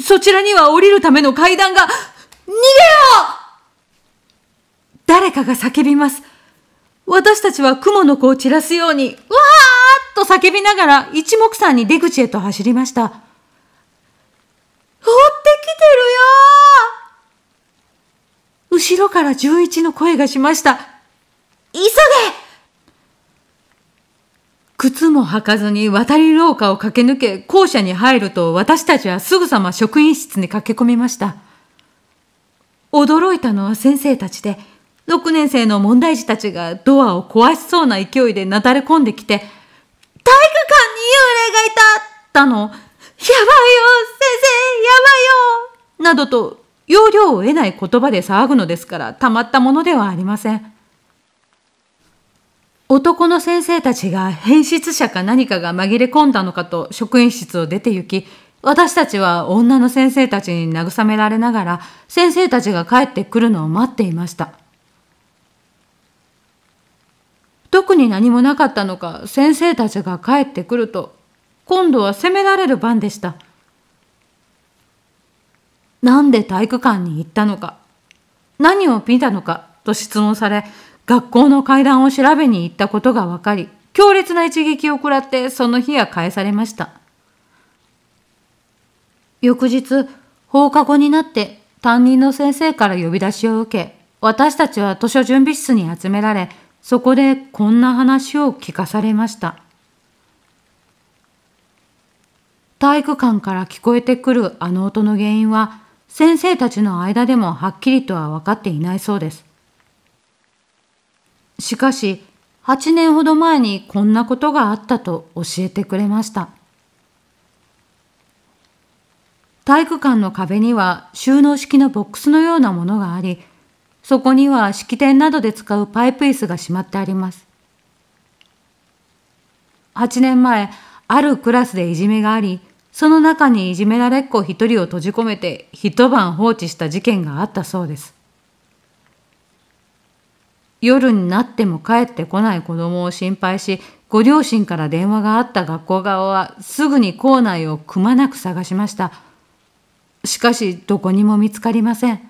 そちらには降りるための階段が、逃げよ誰かが叫びます。私たちは雲の子を散らすように、わーっと叫びながら一目散に出口へと走りました。追ってきてるよ後ろから11の声がしました。急げ靴も履かずに渡り廊下を駆け抜け校舎に入ると私たちはすぐさま職員室に駆け込みました。驚いたのは先生たちで、6年生の問題児たちがドアを壊しそうな勢いでなだれ込んできて、体育館に幽霊がいただの、やばいよ先生やばいよなどと、要領を得ない言葉で騒ぐのですから、たまったものではありません。男の先生たちが変質者か何かが紛れ込んだのかと職員室を出て行き、私たちは女の先生たちに慰められながら、先生たちが帰ってくるのを待っていました。特に何もなかったのか、先生たちが帰ってくると、今度は責められる番でした。なんで体育館に行ったのか、何を見たのかと質問され、学校の階段を調べに行ったことが分かり、強烈な一撃を食らってその日は返されました。翌日、放課後になって担任の先生から呼び出しを受け、私たちは図書準備室に集められ、そこでこんな話を聞かされました。体育館から聞こえてくるあの音の原因は、先生たちの間でもはっきりとは分かっていないそうです。しかし、8年ほど前にこんなことがあったと教えてくれました。体育館の壁には収納式のボックスのようなものがあり、そこには式典などで使うパイプ椅子がしまってあります。8年前、あるクラスでいじめがあり、その中にいじめられっ子一人を閉じ込めて一晩放置した事件があったそうです。夜になっても帰ってこない子供を心配し、ご両親から電話があった学校側はすぐに校内をくまなく探しました。しかしどこにも見つかりません。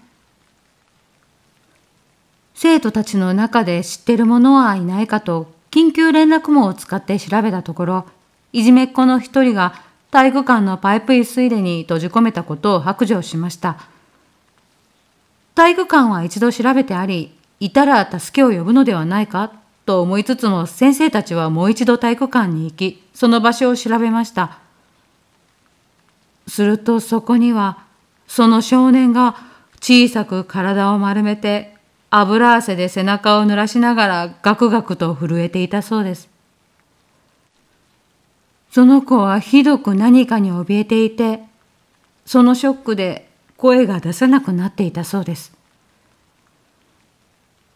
生徒たちの中で知ってる者はいないかと緊急連絡網を使って調べたところ、いじめっ子の一人が体育館のパイプ椅子入れに閉じ込めたことを白状しました。体育館は一度調べてあり、いたら助けを呼ぶのではないかと思いつつも先生たちはもう一度体育館に行きその場所を調べましたするとそこにはその少年が小さく体を丸めて油汗で背中を濡らしながらガクガクと震えていたそうですその子はひどく何かに怯えていてそのショックで声が出せなくなっていたそうです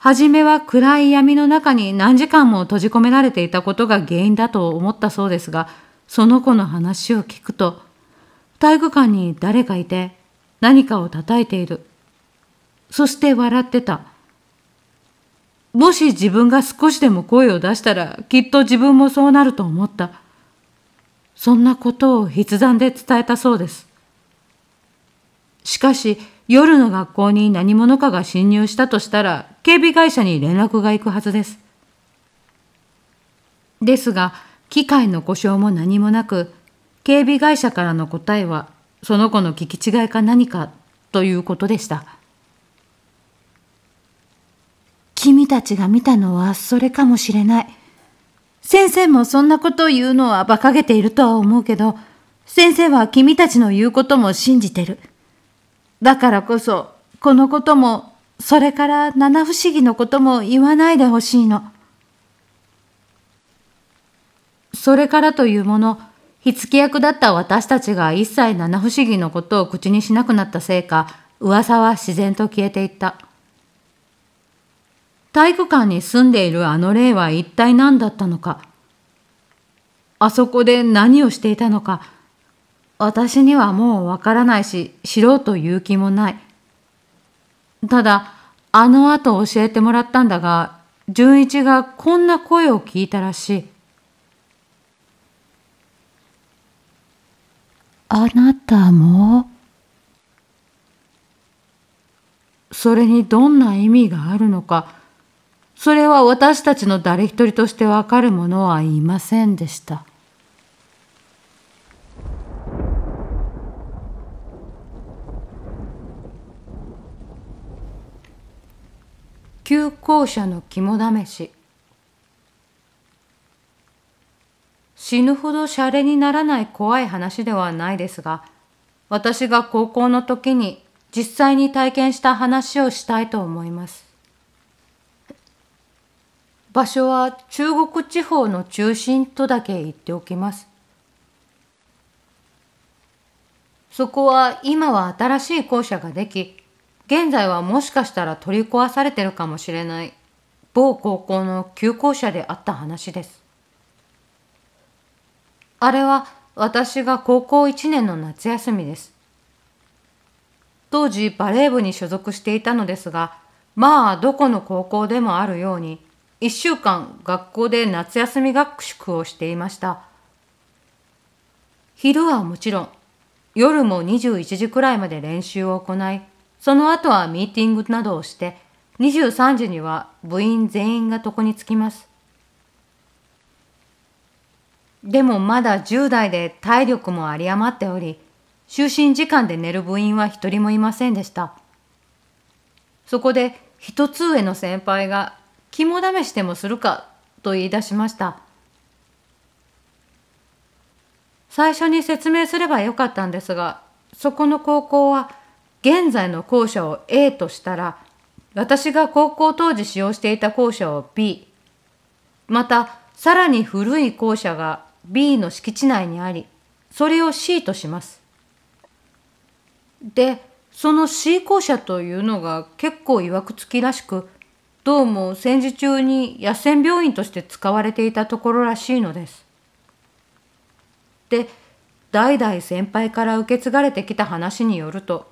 初めは暗い闇の中に何時間も閉じ込められていたことが原因だと思ったそうですが、その子の話を聞くと、体育館に誰かいて何かを叩いている。そして笑ってた。もし自分が少しでも声を出したらきっと自分もそうなると思った。そんなことを筆談で伝えたそうです。しかし、夜の学校に何者かが侵入したとしたら、警備会社に連絡が行くはずです。ですが、機械の故障も何もなく、警備会社からの答えは、その子の聞き違いか何かということでした。君たちが見たのはそれかもしれない。先生もそんなことを言うのは馬鹿げているとは思うけど、先生は君たちの言うことも信じてる。だからこそ、このことも、それから七不思議のことも言わないでほしいの。それからというもの、火付け役だった私たちが一切七不思議のことを口にしなくなったせいか、噂は自然と消えていった。体育館に住んでいるあの霊は一体何だったのか。あそこで何をしていたのか。私にはもうわからないし、知ろうという気もない。ただ、あの後教えてもらったんだが、純一がこんな声を聞いたらしい。あなたもそれにどんな意味があるのか、それは私たちの誰一人としてわかるものはいませんでした。旧校舎の肝試し死ぬほどシャレにならない怖い話ではないですが私が高校の時に実際に体験した話をしたいと思います場所は中国地方の中心とだけ言っておきますそこは今は新しい校舎ができ現在はもしかしたら取り壊されてるかもしれない某高校の旧校舎であった話です。あれは私が高校1年の夏休みです。当時バレー部に所属していたのですが、まあどこの高校でもあるように、1週間学校で夏休み学宿をしていました。昼はもちろん、夜も21時くらいまで練習を行い、その後はミーティングなどをして、23時には部員全員が床につきます。でもまだ10代で体力も有り余っており、就寝時間で寝る部員は一人もいませんでした。そこで一つ上の先輩が肝試しでもするかと言い出しました。最初に説明すればよかったんですが、そこの高校は現在の校舎を A としたら、私が高校当時使用していた校舎を B、またさらに古い校舎が B の敷地内にあり、それを C とします。で、その C 校舎というのが結構いわくつきらしく、どうも戦時中に野戦病院として使われていたところらしいのです。で、代々先輩から受け継がれてきた話によると、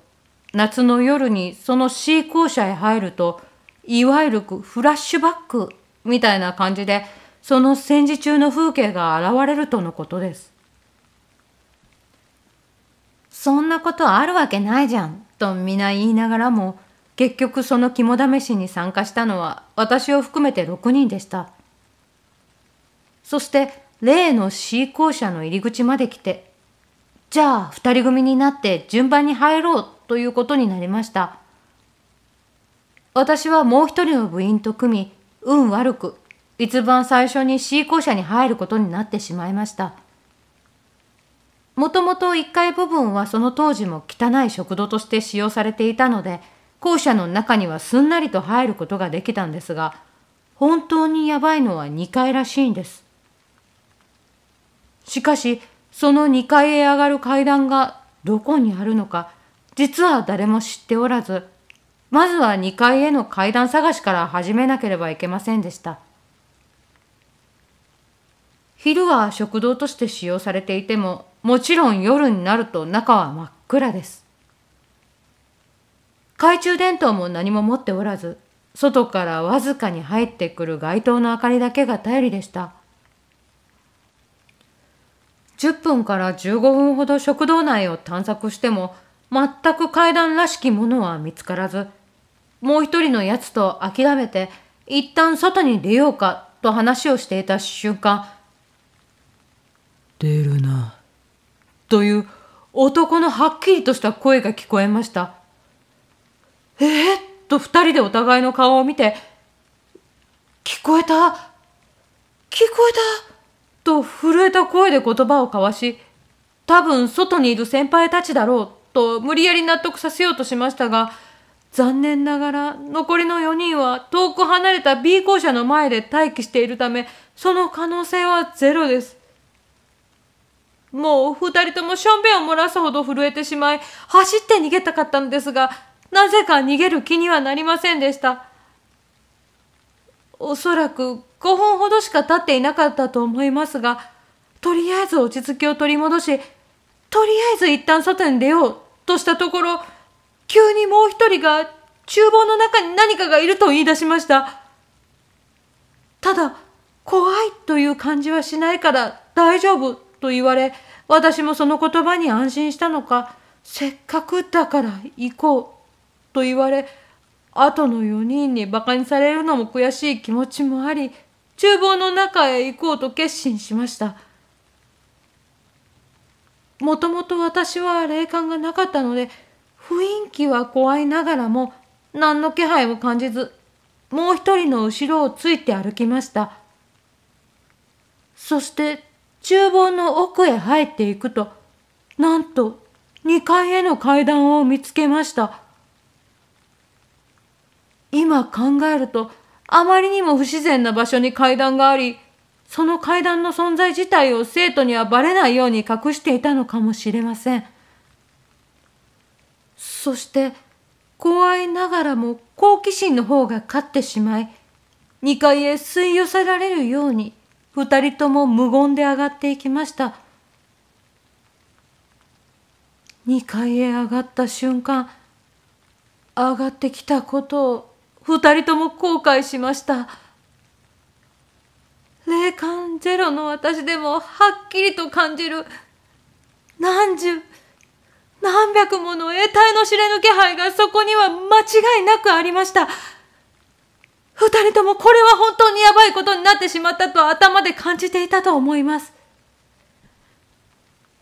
夏の夜にその C 校舎へ入ると、いわゆるフラッシュバックみたいな感じで、その戦時中の風景が現れるとのことです。そんなことあるわけないじゃん、と皆言いながらも、結局その肝試しに参加したのは私を含めて6人でした。そして例の C 校舎の入り口まで来て、じゃあ2人組になって順番に入ろうということになりました。私はもう一人の部員と組み、運悪く、一番最初に C 校者に入ることになってしまいました。もともと1階部分はその当時も汚い食堂として使用されていたので、校舎の中にはすんなりと入ることができたんですが、本当にやばいのは2階らしいんです。しかし、その2階へ上がる階段がどこにあるのか実は誰も知っておらず、まずは2階への階段探しから始めなければいけませんでした。昼は食堂として使用されていても、もちろん夜になると中は真っ暗です。懐中電灯も何も持っておらず、外からわずかに入ってくる街灯の明かりだけが頼りでした。10分から15分ほど食堂内を探索しても全く階段らしきものは見つからず、もう一人のやつと諦めて、一旦外に出ようかと話をしていた瞬間、出るな、という男のはっきりとした声が聞こえました。えー、と二人でお互いの顔を見て、聞こえた聞こえたと震えた声で言葉を交わし、多分外にいる先輩たちだろうと無理やり納得させようとしましたが、残念ながら残りの4人は遠く離れた B 校舎の前で待機しているため、その可能性はゼロです。もう二人ともションベンを漏らすほど震えてしまい、走って逃げたかったのですが、なぜか逃げる気にはなりませんでした。おそらく5本ほどしか立っていなかったと思いますが、とりあえず落ち着きを取り戻し、とりあえず一旦外に出ようとしたところ急にもう一人が厨房の中に何かがいると言い出しましたただ怖いという感じはしないから大丈夫と言われ私もその言葉に安心したのかせっかくだから行こうと言われ後の4人に馬鹿にされるのも悔しい気持ちもあり厨房の中へ行こうと決心しました。もともと私は霊感がなかったので雰囲気は怖いながらも何の気配を感じずもう一人の後ろをついて歩きましたそして厨房の奥へ入っていくとなんと2階への階段を見つけました今考えるとあまりにも不自然な場所に階段がありその階段の存在自体を生徒にはバレないように隠していたのかもしれません。そして、怖いながらも好奇心の方が勝ってしまい、2階へ吸い寄せられるように、2人とも無言で上がっていきました。2階へ上がった瞬間、上がってきたことを2人とも後悔しました。霊感ゼロの私でもはっきりと感じる何十何百もの得体の知れぬ気配がそこには間違いなくありました二人ともこれは本当にやばいことになってしまったと頭で感じていたと思います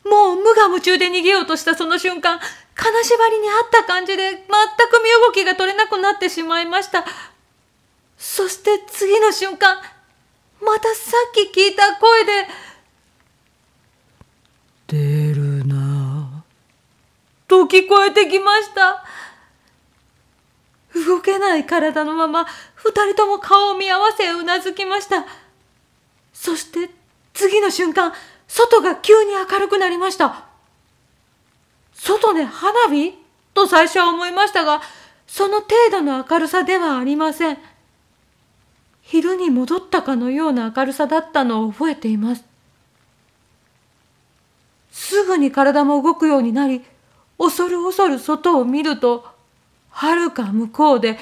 もう無我夢中で逃げようとしたその瞬間金縛りにあった感じで全く身動きが取れなくなってしまいましたそして次の瞬間またさっき聞いた声で「出るな」と聞こえてきました動けない体のまま二人とも顔を見合わせうなずきましたそして次の瞬間外が急に明るくなりました外で花火と最初は思いましたがその程度の明るさではありません昼に戻ったかのような明るさだったのを覚えています。すぐに体も動くようになり、恐る恐る外を見ると、はるか向こうで、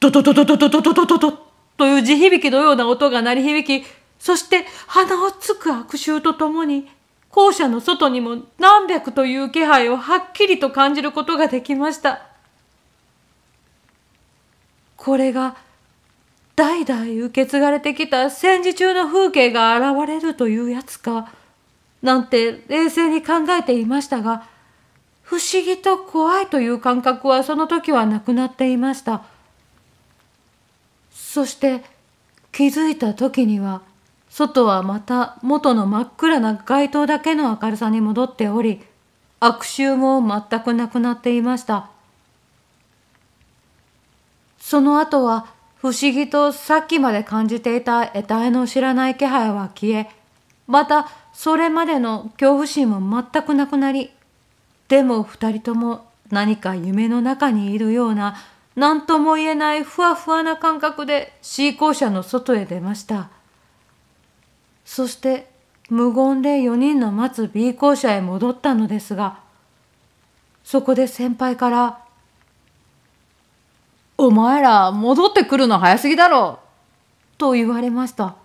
ドドドドドドドドドドドという地響きのような音が鳴り響き、そして鼻をつく悪臭とともに、校舎の外にも何百という気配をはっきりと感じることができました。これが、代々受け継がれてきた戦時中の風景が現れるというやつか、なんて冷静に考えていましたが、不思議と怖いという感覚はその時はなくなっていました。そして気づいた時には、外はまた元の真っ暗な街灯だけの明るさに戻っており、悪臭も全くなくなっていました。その後は不思議とさっきまで感じていた得体の知らない気配は消え、またそれまでの恐怖心も全くなくなり、でも二人とも何か夢の中にいるような何とも言えないふわふわな感覚で C 校舎の外へ出ました。そして無言で4人の待つ B 校舎へ戻ったのですが、そこで先輩からお前ら戻ってくるの早すぎだろと言われました。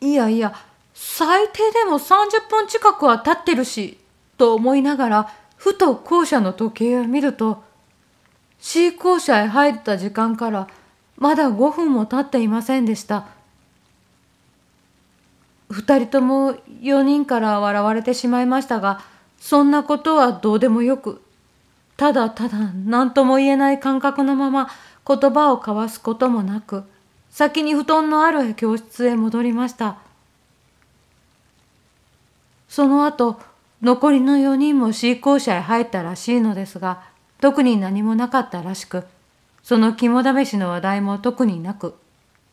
いやいや、最低でも30分近くは経ってるし、と思いながら、ふと校舎の時計を見ると、C 校舎へ入った時間からまだ5分も経っていませんでした。2人とも4人から笑われてしまいましたが、そんなことはどうでもよくただただ何とも言えない感覚のまま言葉を交わすこともなく先に布団のある教室へ戻りましたその後残りの4人も育校舎へ入ったらしいのですが特に何もなかったらしくその肝試しの話題も特になく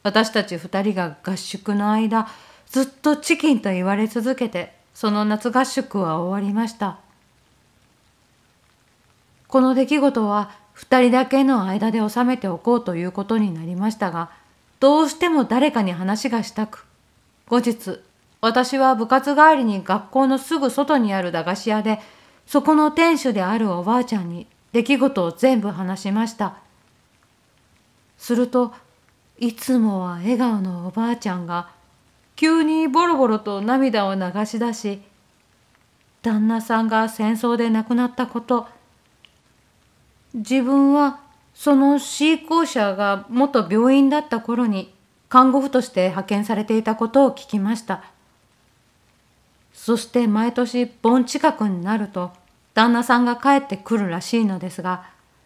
私たち2人が合宿の間ずっとチキンと言われ続けてその夏合宿は終わりました。この出来事は二人だけの間で収めておこうということになりましたが、どうしても誰かに話がしたく。後日、私は部活帰りに学校のすぐ外にある駄菓子屋で、そこの店主であるおばあちゃんに出来事を全部話しました。すると、いつもは笑顔のおばあちゃんが、急にボロボロと涙を流し出し、旦那さんが戦争で亡くなったこと、自分はその飼育者が元病院だった頃に看護婦として派遣されていたことを聞きました。そして毎年盆近くになると旦那さんが帰ってくるらしいのですが、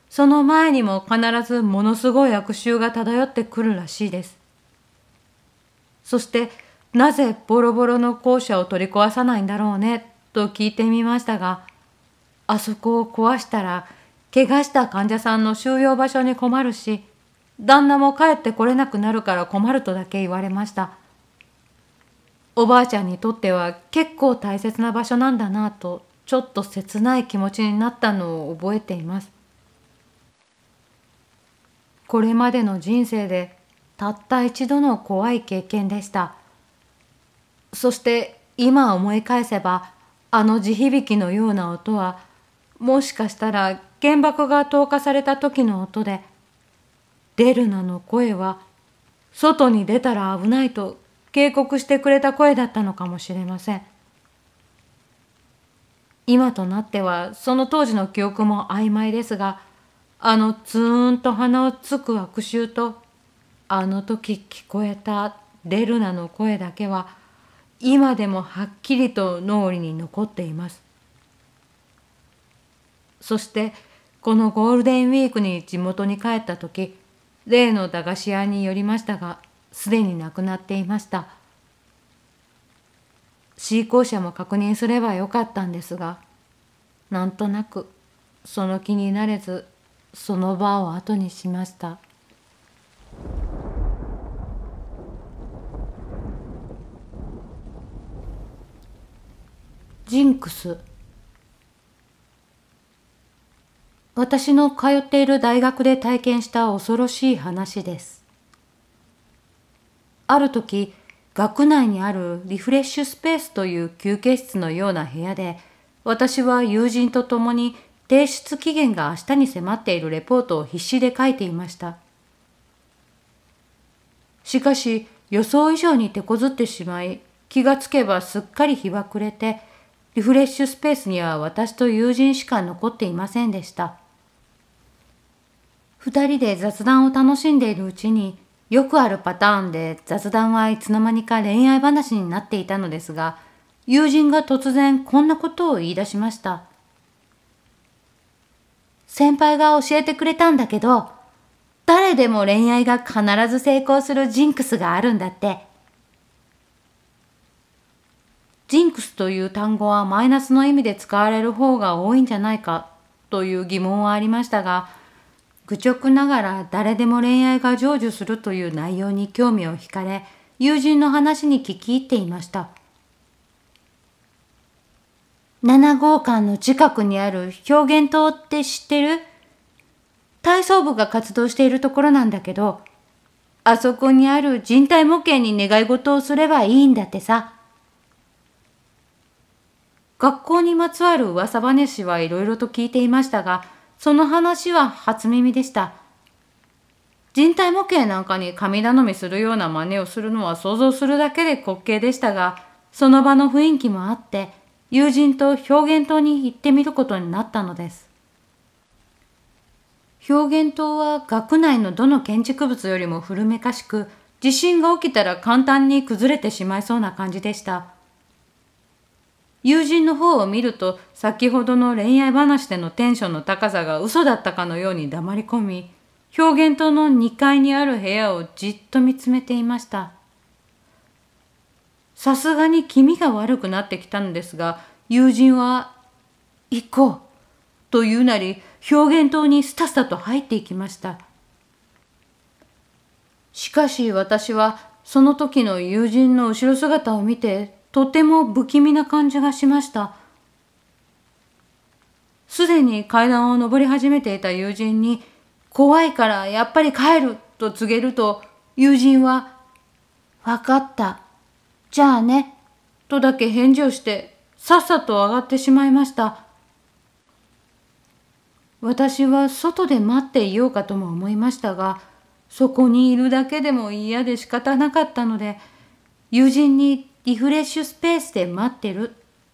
その前にも必ずものすごい悪臭が漂ってくるらしいです。そしてなぜボロボロの校舎を取り壊さないんだろうねと聞いてみましたが、あそこを壊したら怪我した患者さんの収容場所に困るし、旦那も帰ってこれなくなるから困るとだけ言われました。おばあちゃんにとっては結構大切な場所なんだなと、ちょっと切ない気持ちになったのを覚えています。これまでの人生でたった一度の怖い経験でした。そして今思い返せば、あの地響きのような音は、もしかしたら原爆が投下された時の音で、デルナの声は、外に出たら危ないと警告してくれた声だったのかもしれません。今となってはその当時の記憶も曖昧ですが、あのツーンと鼻をつく悪臭と、あの時聞こえたデルナの声だけは、今でもはっきりと脳裏に残っています。そしてこのゴールデンウィークに地元に帰った時例の駄菓子屋に寄りましたがすでに亡くなっていました飼育者も確認すればよかったんですがなんとなくその気になれずその場を後にしましたジンクス私の通っている大学で体験した恐ろしい話です。ある時、学内にあるリフレッシュスペースという休憩室のような部屋で、私は友人と共に提出期限が明日に迫っているレポートを必死で書いていました。しかし、予想以上に手こずってしまい、気がつけばすっかり日は暮れて、リフレッシュスペースには私と友人しか残っていませんでした。2人で雑談を楽しんでいるうちによくあるパターンで雑談はいつの間にか恋愛話になっていたのですが友人が突然こんなことを言い出しました先輩が教えてくれたんだけど誰でも恋愛が必ず成功するジンクスがあるんだってジンクスという単語はマイナスの意味で使われる方が多いんじゃないかという疑問はありましたが愚直ながら誰でも恋愛が成就するという内容に興味を惹かれ、友人の話に聞き入っていました。7号館の近くにある表現棟って知ってる体操部が活動しているところなんだけど、あそこにある人体模型に願い事をすればいいんだってさ。学校にまつわる噂話はいろいろと聞いていましたが、その話は初耳でした。人体模型なんかに神頼みするような真似をするのは想像するだけで滑稽でしたが、その場の雰囲気もあって、友人と表現島に行ってみることになったのです。表現島は学内のどの建築物よりも古めかしく、地震が起きたら簡単に崩れてしまいそうな感じでした。友人の方を見ると先ほどの恋愛話でのテンションの高さが嘘だったかのように黙り込み表現棟の2階にある部屋をじっと見つめていましたさすがに気味が悪くなってきたのですが友人は「行こう」というなり表現棟にスタスタと入っていきましたしかし私はその時の友人の後ろ姿を見てとても不気味な感じがしました。すでに階段を上り始めていた友人に、怖いからやっぱり帰ると告げると、友人は、わかった。じゃあね。とだけ返事をして、さっさと上がってしまいました。私は外で待っていようかとも思いましたが、そこにいるだけでも嫌で仕方なかったので、友人にリフレッシュスペースで待ってる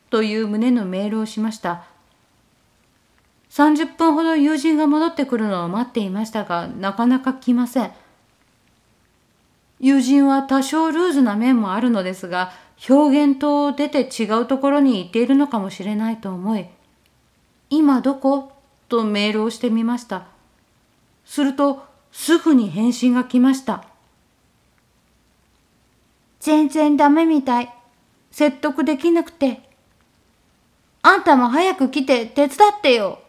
という旨のメールをしました。30分ほど友人が戻ってくるのを待っていましたが、なかなか来ません。友人は多少ルーズな面もあるのですが、表現と出て違うところに行っているのかもしれないと思い、今どことメールをしてみました。すると、すぐに返信が来ました。全然ダメみたい。説得できなくて。あんたも早く来て手伝ってよ。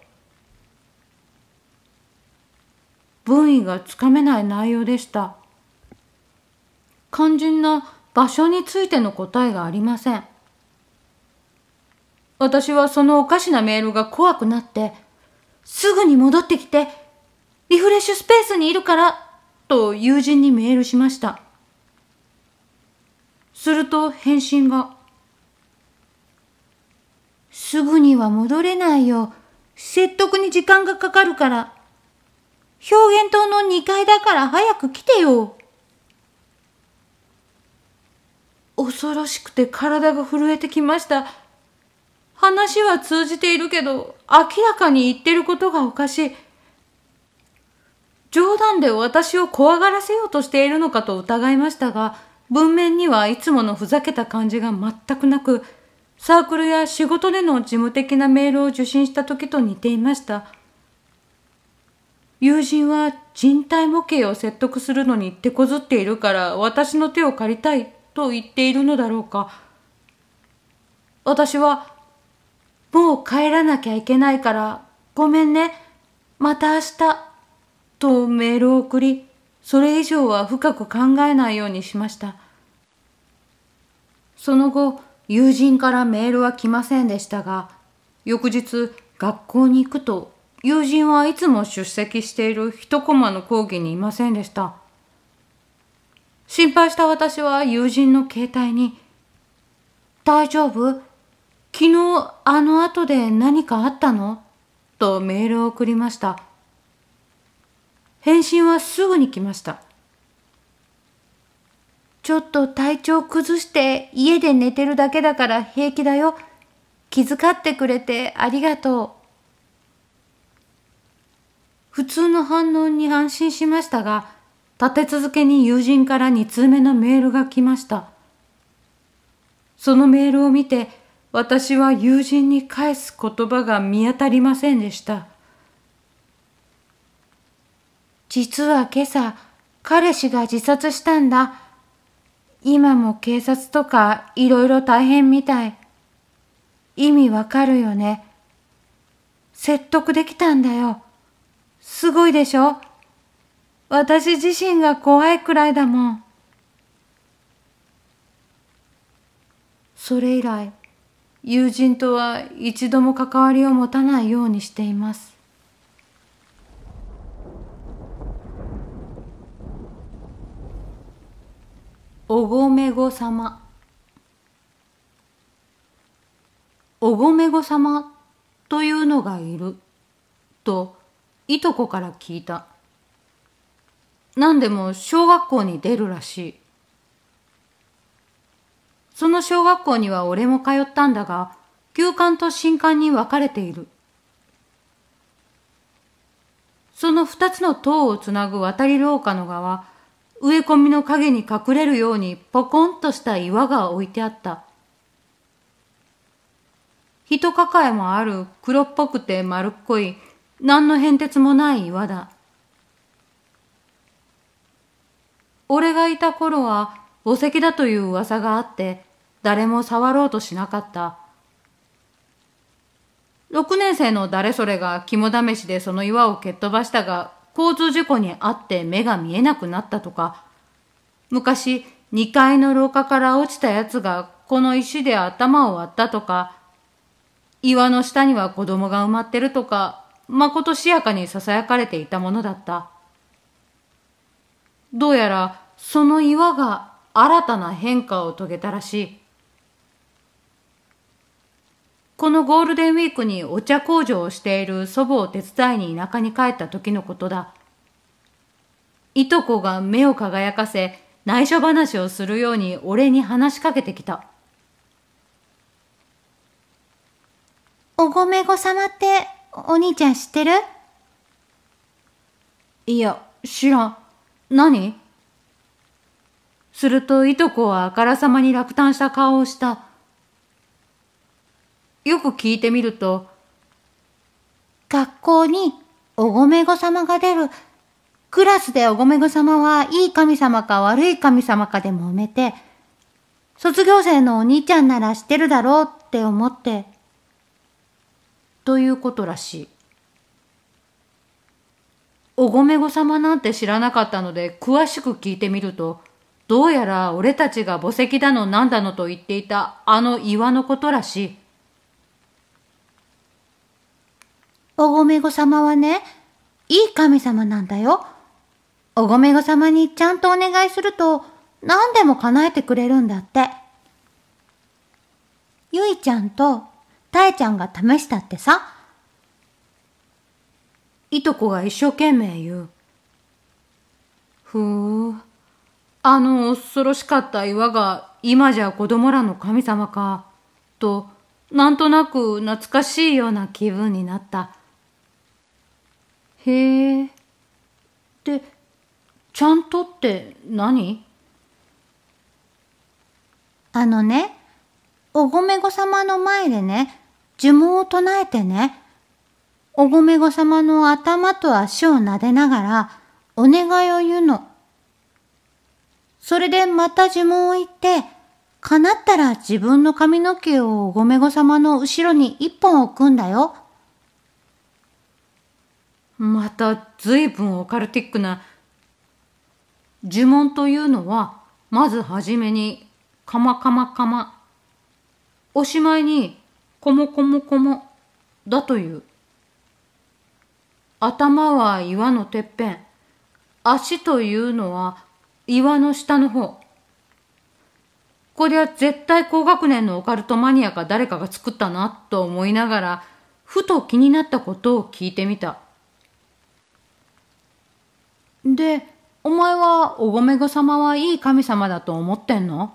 文意がつかめない内容でした。肝心な場所についての答えがありません。私はそのおかしなメールが怖くなって、すぐに戻ってきて、リフレッシュスペースにいるから、と友人にメールしました。すると返信が。すぐには戻れないよ。説得に時間がかかるから。表現塔の2階だから早く来てよ。恐ろしくて体が震えてきました。話は通じているけど、明らかに言ってることがおかしい。冗談で私を怖がらせようとしているのかと疑いましたが、文面にはいつものふざけた感じが全くなく、サークルや仕事での事務的なメールを受信した時と似ていました。友人は人体模型を説得するのに手こずっているから私の手を借りたいと言っているのだろうか。私は、もう帰らなきゃいけないからごめんね、また明日とメールを送り、それ以上は深く考えないようにしました。その後、友人からメールは来ませんでしたが、翌日、学校に行くと、友人はいつも出席している一コマの講義にいませんでした。心配した私は友人の携帯に、大丈夫昨日あの後で何かあったのとメールを送りました。返信はすぐに来ました。ちょっと体調崩して家で寝てるだけだから平気だよ。気遣ってくれてありがとう。普通の反応に安心しましたが、立て続けに友人から2通目のメールが来ました。そのメールを見て、私は友人に返す言葉が見当たりませんでした。実は今朝、彼氏が自殺したんだ。今も警察とかいろいろ大変みたい。意味わかるよね。説得できたんだよ。すごいでしょ私自身が怖いくらいだもん。それ以来、友人とは一度も関わりを持たないようにしています。おごめご様おごめご様というのがいるといとこから聞いた何でも小学校に出るらしいその小学校には俺も通ったんだが旧館と新館に分かれているその二つの塔をつなぐ渡り廊下の側植え込みの陰に隠れるようにポコンとした岩が置いてあった。人抱えもある黒っぽくて丸っこい何の変哲もない岩だ。俺がいた頃は墓石だという噂があって誰も触ろうとしなかった。六年生の誰それが肝試しでその岩を蹴っ飛ばしたが交通事故に遭って目が見えなくなったとか、昔2階の廊下から落ちたやつがこの石で頭を割ったとか、岩の下には子供が埋まってるとか、まことしやかに囁かれていたものだった。どうやらその岩が新たな変化を遂げたらしい。このゴールデンウィークにお茶工場をしている祖母を手伝いに田舎に帰った時のことだ。いとこが目を輝かせ、内緒話をするように俺に話しかけてきた。おごめご様って、お兄ちゃん知ってるいや、知らん。何するといとこはあからさまに落胆した顔をした。よく聞いてみると、学校におごめご様が出る。クラスでおごめご様はいい神様か悪い神様かで埋めて、卒業生のお兄ちゃんなら知ってるだろうって思って、ということらしい。おごめご様なんて知らなかったので詳しく聞いてみると、どうやら俺たちが墓石だのなんだのと言っていたあの岩のことらしい。おごめご様はね、いい神様なんだよ。おごめご様にちゃんとお願いすると、何でも叶えてくれるんだって。ゆいちゃんとたえちゃんが試したってさ。いとこが一生懸命言う。ふう。あの恐ろしかった岩が今じゃ子供らの神様か。と、なんとなく懐かしいような気分になった。へえ。で、ちゃんとって何あのね、おごめご様の前でね、呪文を唱えてね、おごめご様の頭と足を撫でながら、お願いを言うの。それでまた呪文を言って、叶ったら自分の髪の毛をおごめご様の後ろに一本置くんだよ。また随分オカルティックな呪文というのはまずはじめにかまかまかまおしまいにこもこもこもだという頭は岩のてっぺん足というのは岩の下の方こりゃ絶対高学年のオカルトマニアか誰かが作ったなと思いながらふと気になったことを聞いてみた。で、お前はおごめご様はいい神様だと思ってんの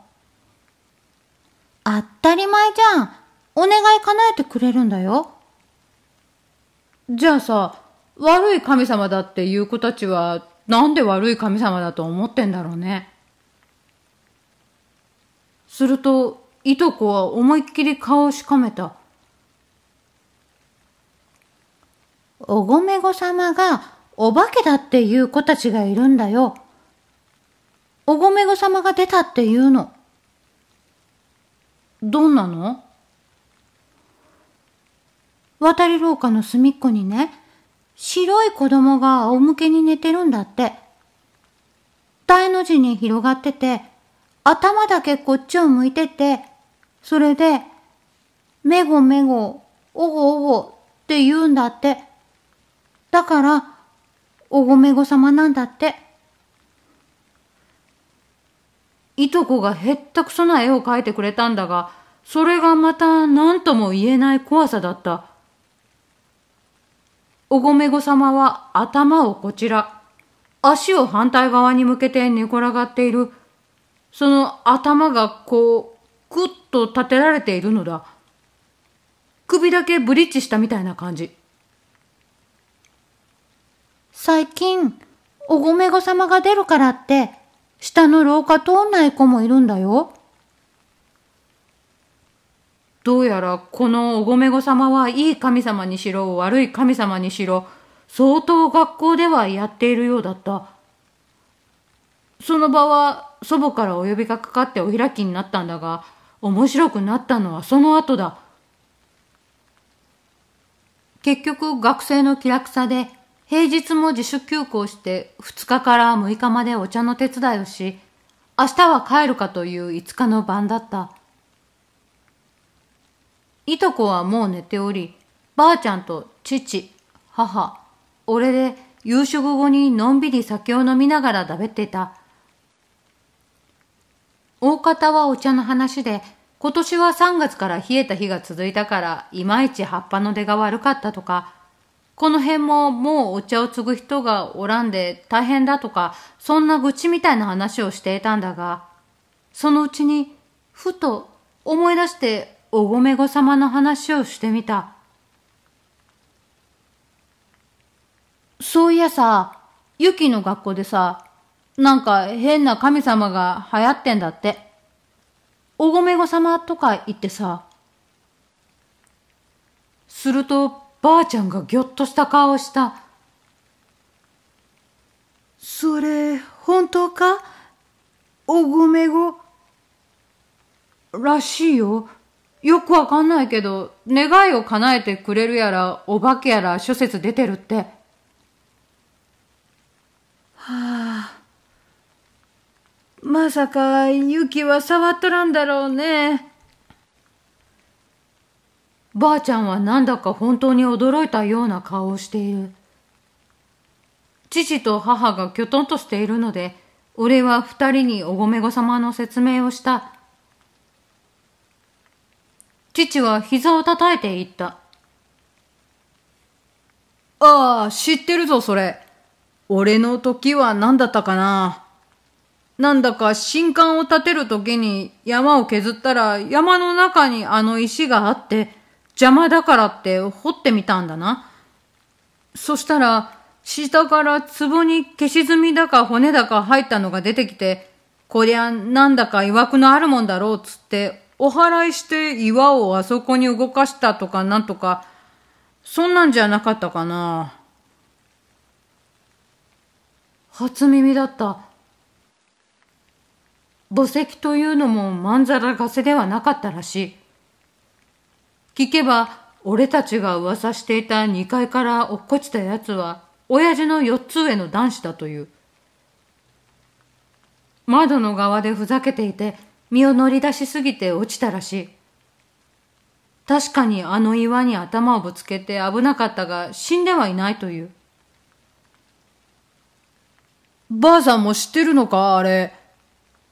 当たり前じゃん。お願い叶えてくれるんだよ。じゃあさ、悪い神様だっていう子たちは、なんで悪い神様だと思ってんだろうね。すると、いとこは思いっきり顔をしかめた。おごめご様がお化けだっていう子たちがいるんだよ。おごめご様が出たっていうの。どんなの渡り廊下の隅っこにね、白い子供が仰向けに寝てるんだって。大の字に広がってて、頭だけこっちを向いてて、それで、めごめご、おごおごって言うんだって。だから、おごめご様なんだって。いとこがへったくそな絵を描いてくれたんだが、それがまた何とも言えない怖さだった。おごめご様は頭をこちら、足を反対側に向けて寝転がっている。その頭がこう、くっと立てられているのだ。首だけブリッジしたみたいな感じ。最近、おごめご様が出るからって、下の廊下通んない子もいるんだよ。どうやらこのおごめご様はいい神様にしろ悪い神様にしろ相当学校ではやっているようだった。その場は祖母からお呼びがかかってお開きになったんだが面白くなったのはその後だ。結局学生の気楽さで平日も自主休校して2日から6日までお茶の手伝いをし、明日は帰るかという5日の晩だった。いとこはもう寝ており、ばあちゃんと父、母、俺で夕食後にのんびり酒を飲みながらだべっていた。大方はお茶の話で、今年は3月から冷えた日が続いたから、いまいち葉っぱの出が悪かったとか、この辺ももうお茶を継ぐ人がおらんで大変だとか、そんな愚痴みたいな話をしていたんだが、そのうちにふと思い出しておごめご様の話をしてみた。そういやさ、ゆきの学校でさ、なんか変な神様が流行ってんだって。おごめご様とか言ってさ。すると、ばあちゃんがぎょっとした顔をした。それ、本当かおごめご。らしいよ。よくわかんないけど、願いを叶えてくれるやら、お化けやら諸説出てるって。はあ。まさか、雪は触っとらんだろうね。ばあちゃんはなんだか本当に驚いたような顔をしている。父と母がきょとんとしているので、俺は二人におごめご様の説明をした。父は膝を叩いて言った。ああ、知ってるぞ、それ。俺の時は何だったかな。なんだか新館を建てる時に山を削ったら山の中にあの石があって、邪魔だからって掘ってみたんだな。そしたら、下から壺に消し済みだか骨だか入ったのが出てきて、こりゃなんだか曰くのあるもんだろうつって、お祓いして岩をあそこに動かしたとかなんとか、そんなんじゃなかったかな。初耳だった。墓石というのもまんざらがせではなかったらしい。聞けば、俺たちが噂していた2階から落っこちた奴は、親父の4つ上の男子だという。窓の側でふざけていて、身を乗り出しすぎて落ちたらしい。確かにあの岩に頭をぶつけて危なかったが、死んではいないという。ばあさんも知ってるのかあれ。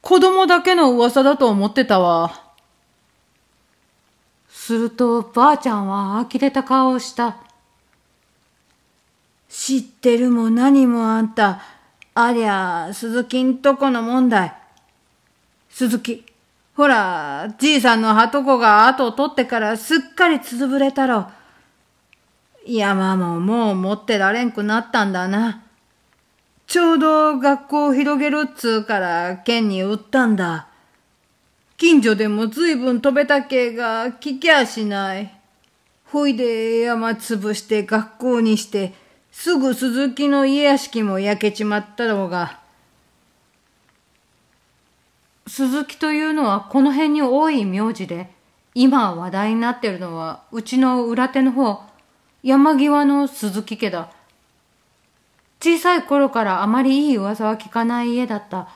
子供だけの噂だと思ってたわ。するとばあちゃんは呆れた顔をした。知ってるも何もあんた、ありゃ鈴木んとこの問題。鈴木、ほら、じいさんの鳩子が後を取ってからすっかりつぶれたろ。山ももう持ってられんくなったんだな。ちょうど学校を広げるっつうから県に売ったんだ。近所でも随分飛べたけが聞きゃしない。ほいで山潰して学校にして、すぐ鈴木の家屋敷も焼けちまったろうが。鈴木というのはこの辺に多い名字で、今話題になってるのはうちの裏手の方、山際の鈴木家だ。小さい頃からあまりいい噂は聞かない家だった。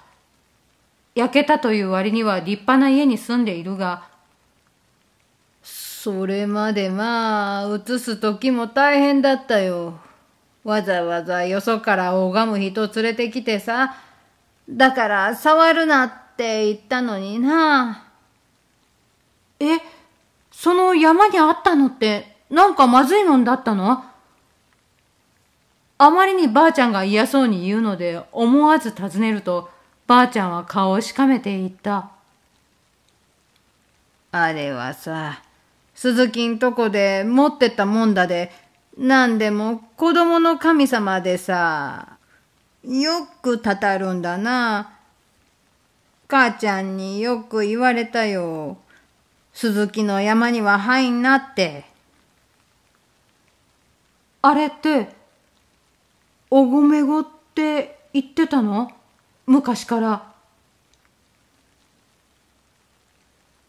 焼けたという割には立派な家に住んでいるが、それまでまあ、移す時も大変だったよ。わざわざよそから拝む人連れてきてさ、だから触るなって言ったのにな。え、その山にあったのってなんかまずいもんだったのあまりにばあちゃんが嫌そうに言うので思わず尋ねると、ばあちゃんは顔をしかめて言った。あれはさ、鈴木んとこで持ってったもんだで、何でも子供の神様でさ、よくたたるんだな。母ちゃんによく言われたよ。鈴木の山には入んなって。あれって、おごめごって言ってたの昔から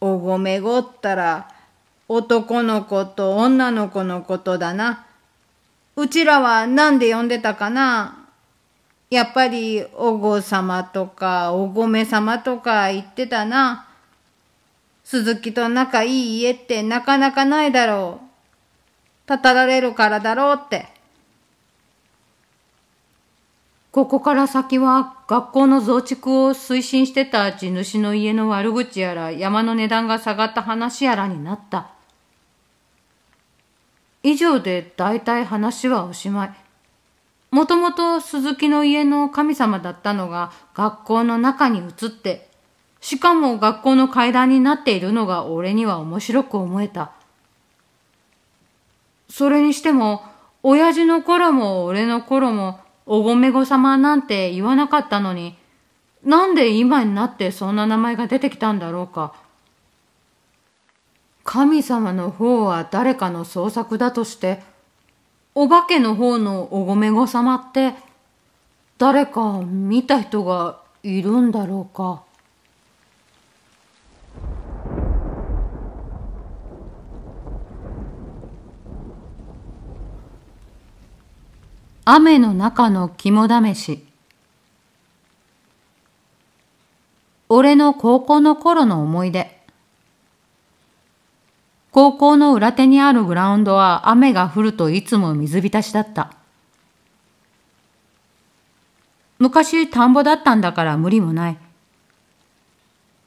おごめごったら男の子と女の子のことだな。うちらは何で呼んでたかなやっぱりおご様とかおごめ様とか言ってたな。鈴木と仲いい家ってなかなかないだろう。たたられるからだろうって。ここから先は学校の増築を推進してた地主の家の悪口やら山の値段が下がった話やらになった。以上で大体話はおしまい。もともと鈴木の家の神様だったのが学校の中に移って、しかも学校の階段になっているのが俺には面白く思えた。それにしても、親父の頃も俺の頃も、おごめご様なんて言わなかったのに、なんで今になってそんな名前が出てきたんだろうか。神様の方は誰かの創作だとして、お化けの方のおごめご様って、誰か見た人がいるんだろうか。雨の中の肝試し。俺の高校の頃の思い出。高校の裏手にあるグラウンドは雨が降るといつも水浸しだった。昔田んぼだったんだから無理もない。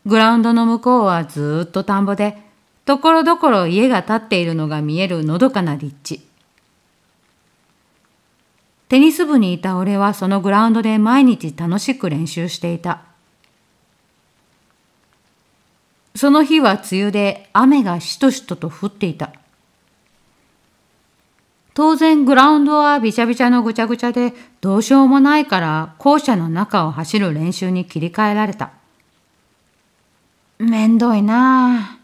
グラウンドの向こうはずっと田んぼで、ところどころ家が建っているのが見えるのどかな立地。テニス部にいた俺はそのグラウンドで毎日楽しく練習していた。その日は梅雨で雨がしとしとと降っていた。当然グラウンドはびちゃびちゃのぐちゃぐちゃでどうしようもないから校舎の中を走る練習に切り替えられた。めんどいなあ。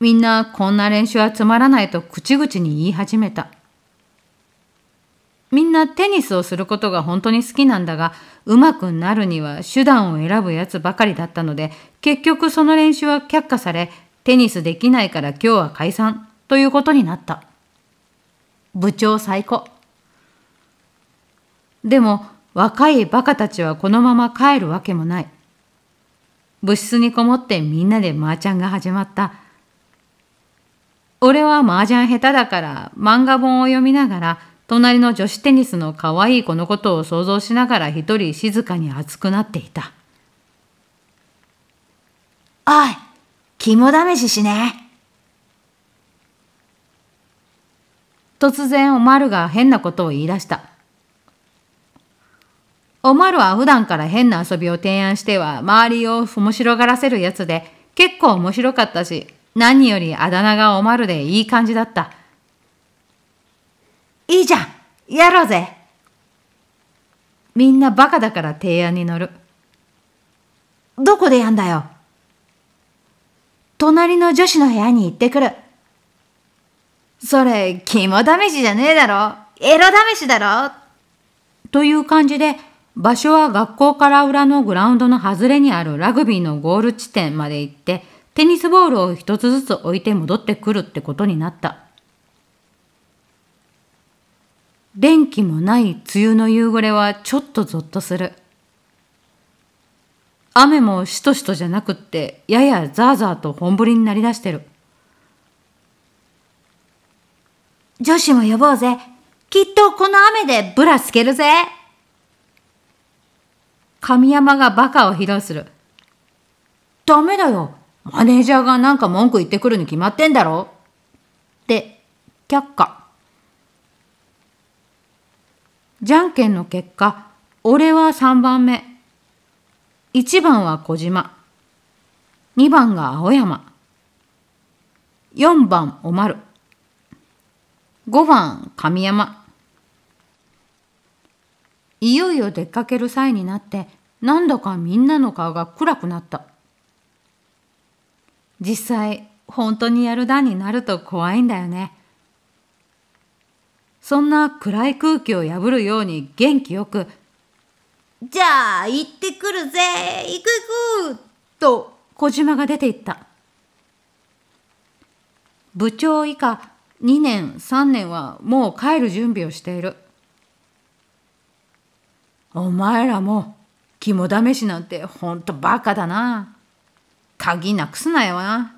みんなこんな練習はつまらないと口々に言い始めた。みんなテニスをすることが本当に好きなんだが、うまくなるには手段を選ぶやつばかりだったので、結局その練習は却下され、テニスできないから今日は解散ということになった。部長最高。でも若いバカたちはこのまま帰るわけもない。部室にこもってみんなで麻雀が始まった。俺は麻雀下手だから漫画本を読みながら隣の女子テニスの可愛い子のことを想像しながら一人静かに熱くなっていた。おい、肝試ししね。突然おまるが変なことを言い出した。おまるは普段から変な遊びを提案しては周りを面白がらせるやつで結構面白かったし何よりあだ名がおまるでいい感じだった。いいじゃんやろうぜみんなバカだから提案に乗る。どこでやんだよ隣の女子の部屋に行ってくる。それ、肝試しじゃねえだろエロ試しだろという感じで、場所は学校から裏のグラウンドの外れにあるラグビーのゴール地点まで行って、テニスボールを一つずつ置いて戻ってくるってことになった。電気もない梅雨の夕暮れはちょっとぞっとする。雨もしとしとじゃなくって、ややザーザーと本降りになりだしてる。女子も呼ぼうぜ。きっとこの雨でブラつけるぜ。神山がバカを披露する。ダメだよ。マネージャーがなんか文句言ってくるに決まってんだろって、却下。じゃんけんの結果、俺は3番目。1番は小島。2番が青山。4番おまる。5番神山。いよいよ出かける際になって、なんだかみんなの顔が暗くなった。実際、本当にやる段になると怖いんだよね。そんな暗い空気を破るように元気よく、じゃあ行ってくるぜ行く行くと小島が出て行った。部長以下2年3年はもう帰る準備をしている。お前らも肝試しなんてほんとバカだな。鍵なくすなよな。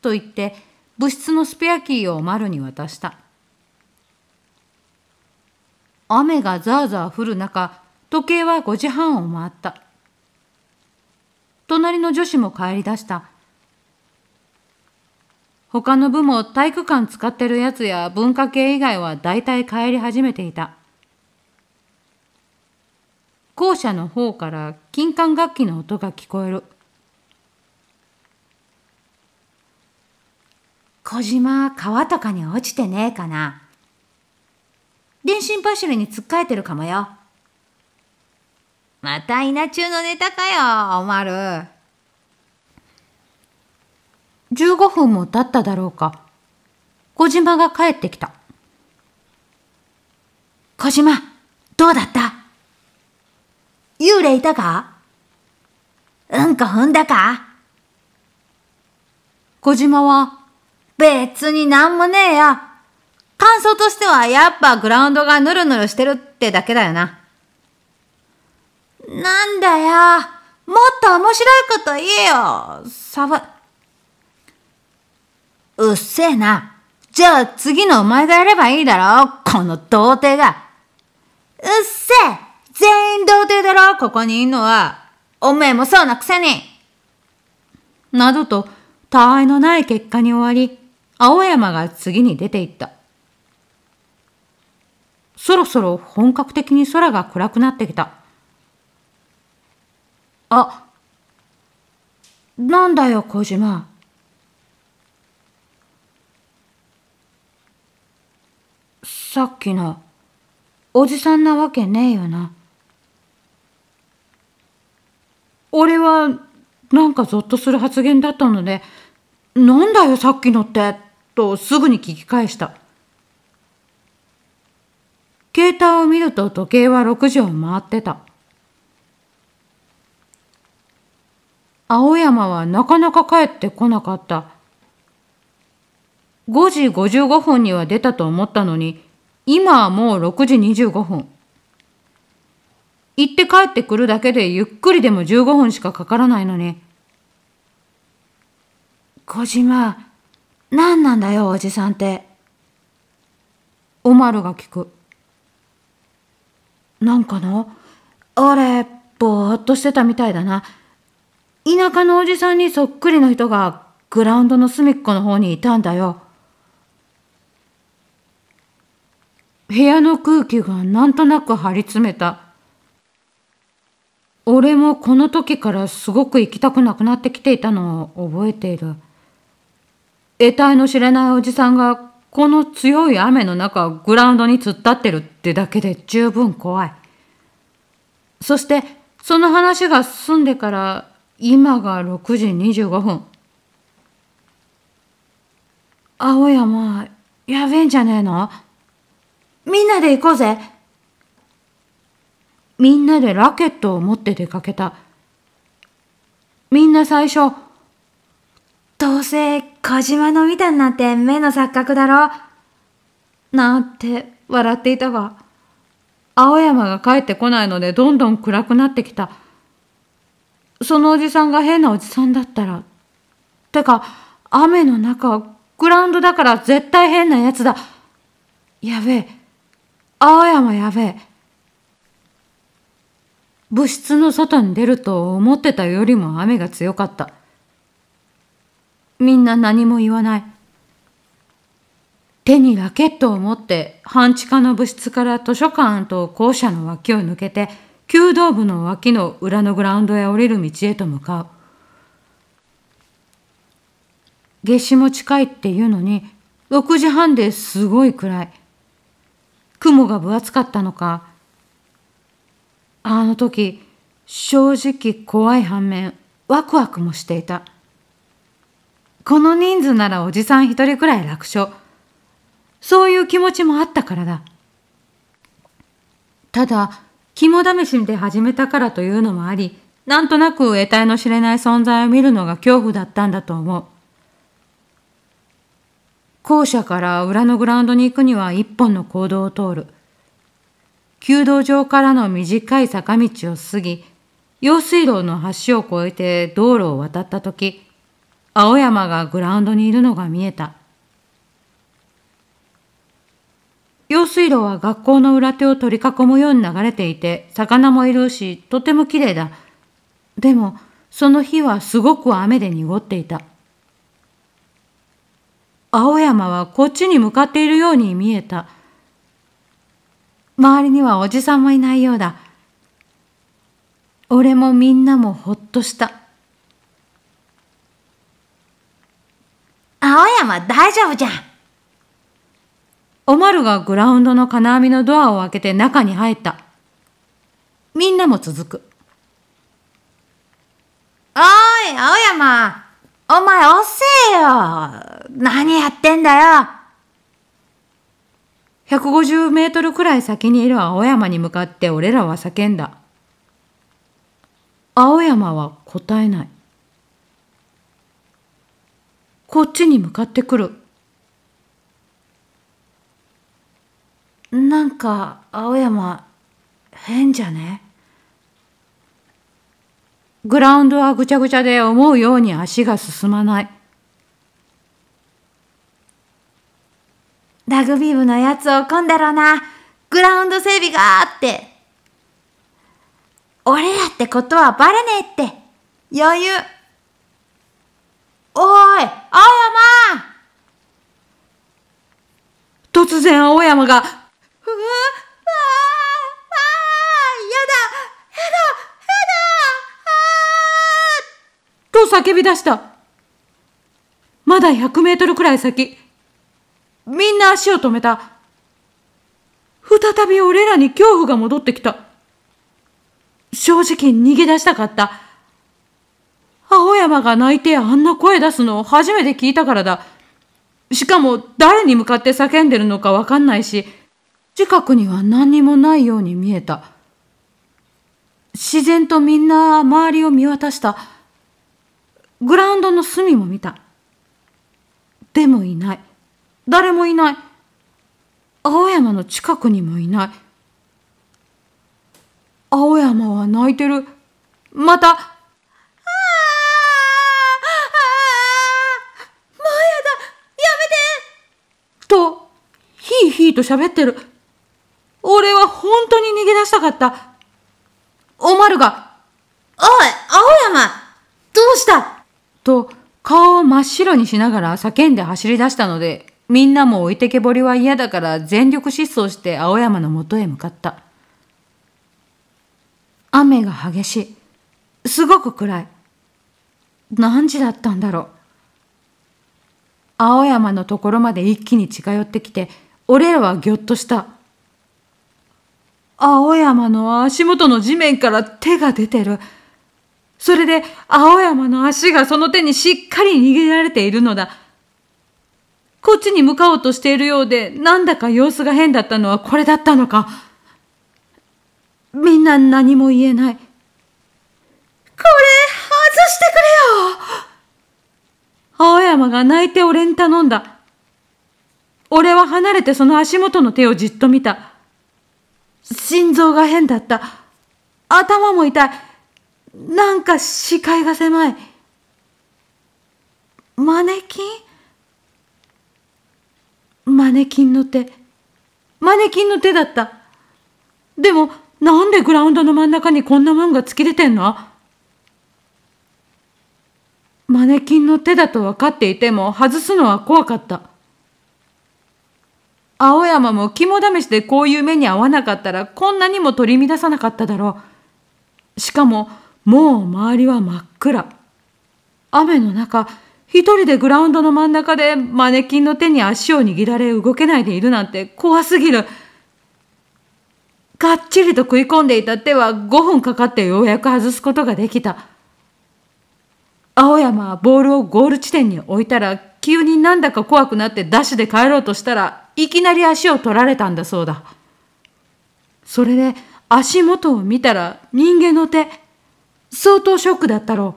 と言って部室のスペアキーを丸に渡した。雨がザーザー降る中、時計は5時半を回った。隣の女子も帰り出した。他の部も体育館使ってるやつや文化系以外は大体帰り始めていた。校舎の方から金管楽器の音が聞こえる。小島川とかに落ちてねえかな電信柱に突っかえてるかもよ。また稲中のネタかよ、おまる。15分も経っただろうか。小島が帰ってきた。小島、どうだった幽霊いたかうんこ踏んだか小島は、別になんもねえよ。感想としては、やっぱグラウンドがぬるぬるしてるってだけだよな。なんだよ。もっと面白いこと言えよ。サブ。うっせえな。じゃあ次のお前がやればいいだろ。この童貞が。うっせえ全員童貞だろここにいんのは。おめえもそうなくせに。などと、他愛のない結果に終わり、青山が次に出ていった。そろそろ本格的に空が暗くなってきた。あ、なんだよ、小島。さっきの、おじさんなわけねえよな。俺は、なんかぞっとする発言だったので、なんだよ、さっきのって、とすぐに聞き返した。携帯を見ると時計は6時を回ってた。青山はなかなか帰ってこなかった。5時55分には出たと思ったのに、今はもう6時25分。行って帰ってくるだけでゆっくりでも15分しかかからないのに。小島、何なんだよ、おじさんって。おまるが聞く。なんかのあれぼーっとしてたみたいだな田舎のおじさんにそっくりの人がグラウンドの隅っこの方にいたんだよ部屋の空気がなんとなく張り詰めた俺もこの時からすごく行きたくなくなってきていたのを覚えている得体の知れないおじさんがこの強い雨の中、グラウンドに突っ立ってるってだけで十分怖い。そして、その話が済んでから、今が6時25分。青山、やべえんじゃねえのみんなで行こうぜみんなでラケットを持って出かけた。みんな最初、どうせ小島のみたいになって目の錯覚だろ。なんて笑っていたが、青山が帰ってこないのでどんどん暗くなってきた。そのおじさんが変なおじさんだったら。てか、雨の中、グラウンドだから絶対変なやつだ。やべえ。青山やべえ。物質の外に出ると思ってたよりも雨が強かった。みんな何も言わない。手にラケットを持って半地下の部室から図書館と校舎の脇を抜けて弓道部の脇の裏のグラウンドへ降りる道へと向かう夏至も近いっていうのに6時半ですごい暗い雲が分厚かったのかあの時正直怖い反面ワクワクもしていた。この人数ならおじさん一人くらい楽勝。そういう気持ちもあったからだ。ただ、肝試しで始めたからというのもあり、なんとなく得体の知れない存在を見るのが恐怖だったんだと思う。校舎から裏のグラウンドに行くには一本の行動を通る。弓道場からの短い坂道を過ぎ、用水路の橋を越えて道路を渡った時、青山がグラウンドにいるのが見えた。用水路は学校の裏手を取り囲むように流れていて、魚もいるし、とてもきれいだ。でも、その日はすごく雨で濁っていた。青山はこっちに向かっているように見えた。周りにはおじさんもいないようだ。俺もみんなもほっとした。は大丈夫じゃん。おまるがグラウンドの金網のドアを開けて中に入った。みんなも続く。おい、青山。お前遅えよ。何やってんだよ。150メートルくらい先にいる青山に向かって俺らは叫んだ。青山は答えない。こっちに向かってくる。なんか、青山、変じゃねグラウンドはぐちゃぐちゃで思うように足が進まない。ラグビー部のやつを込んだろうな。グラウンド整備があって。俺らってことはバレねえって。余裕。おい青山突然青山が、うわああやだやだやだあと叫び出した。まだ100メートルくらい先。みんな足を止めた。再び俺らに恐怖が戻ってきた。正直逃げ出したかった。青山が泣いてあんな声出すのを初めて聞いたからだ。しかも誰に向かって叫んでるのかわかんないし、近くには何にもないように見えた。自然とみんな周りを見渡した。グラウンドの隅も見た。でもいない。誰もいない。青山の近くにもいない。青山は泣いてる。また、ーと喋ってる。俺は本当に逃げ出したかった。おまるが、おい、青山どうしたと、顔を真っ白にしながら叫んで走り出したので、みんなも置いてけぼりは嫌だから全力疾走して青山のもとへ向かった。雨が激しい。すごく暗い。何時だったんだろう。青山のところまで一気に近寄ってきて、俺はぎょっとした。青山の足元の地面から手が出てる。それで青山の足がその手にしっかり握られているのだ。こっちに向かおうとしているようで、なんだか様子が変だったのはこれだったのか。みんな何も言えない。これ、外してくれよ青山が泣いて俺に頼んだ。俺は離れてその足元の手をじっと見た。心臓が変だった。頭も痛い。なんか視界が狭い。マネキンマネキンの手。マネキンの手だった。でも、なんでグラウンドの真ん中にこんなもんが突き出てんのマネキンの手だと分かっていても外すのは怖かった。青山も肝試しでこういう目に遭わなかったらこんなにも取り乱さなかっただろう。しかも、もう周りは真っ暗。雨の中、一人でグラウンドの真ん中でマネキンの手に足を握られ動けないでいるなんて怖すぎる。がっちりと食い込んでいた手は5分かかってようやく外すことができた。青山はボールをゴール地点に置いたら、急になんだか怖くなってダッシュで帰ろうとしたら、いきなり足を取られたんだそうだ。それで足元を見たら人間の手。相当ショックだったろ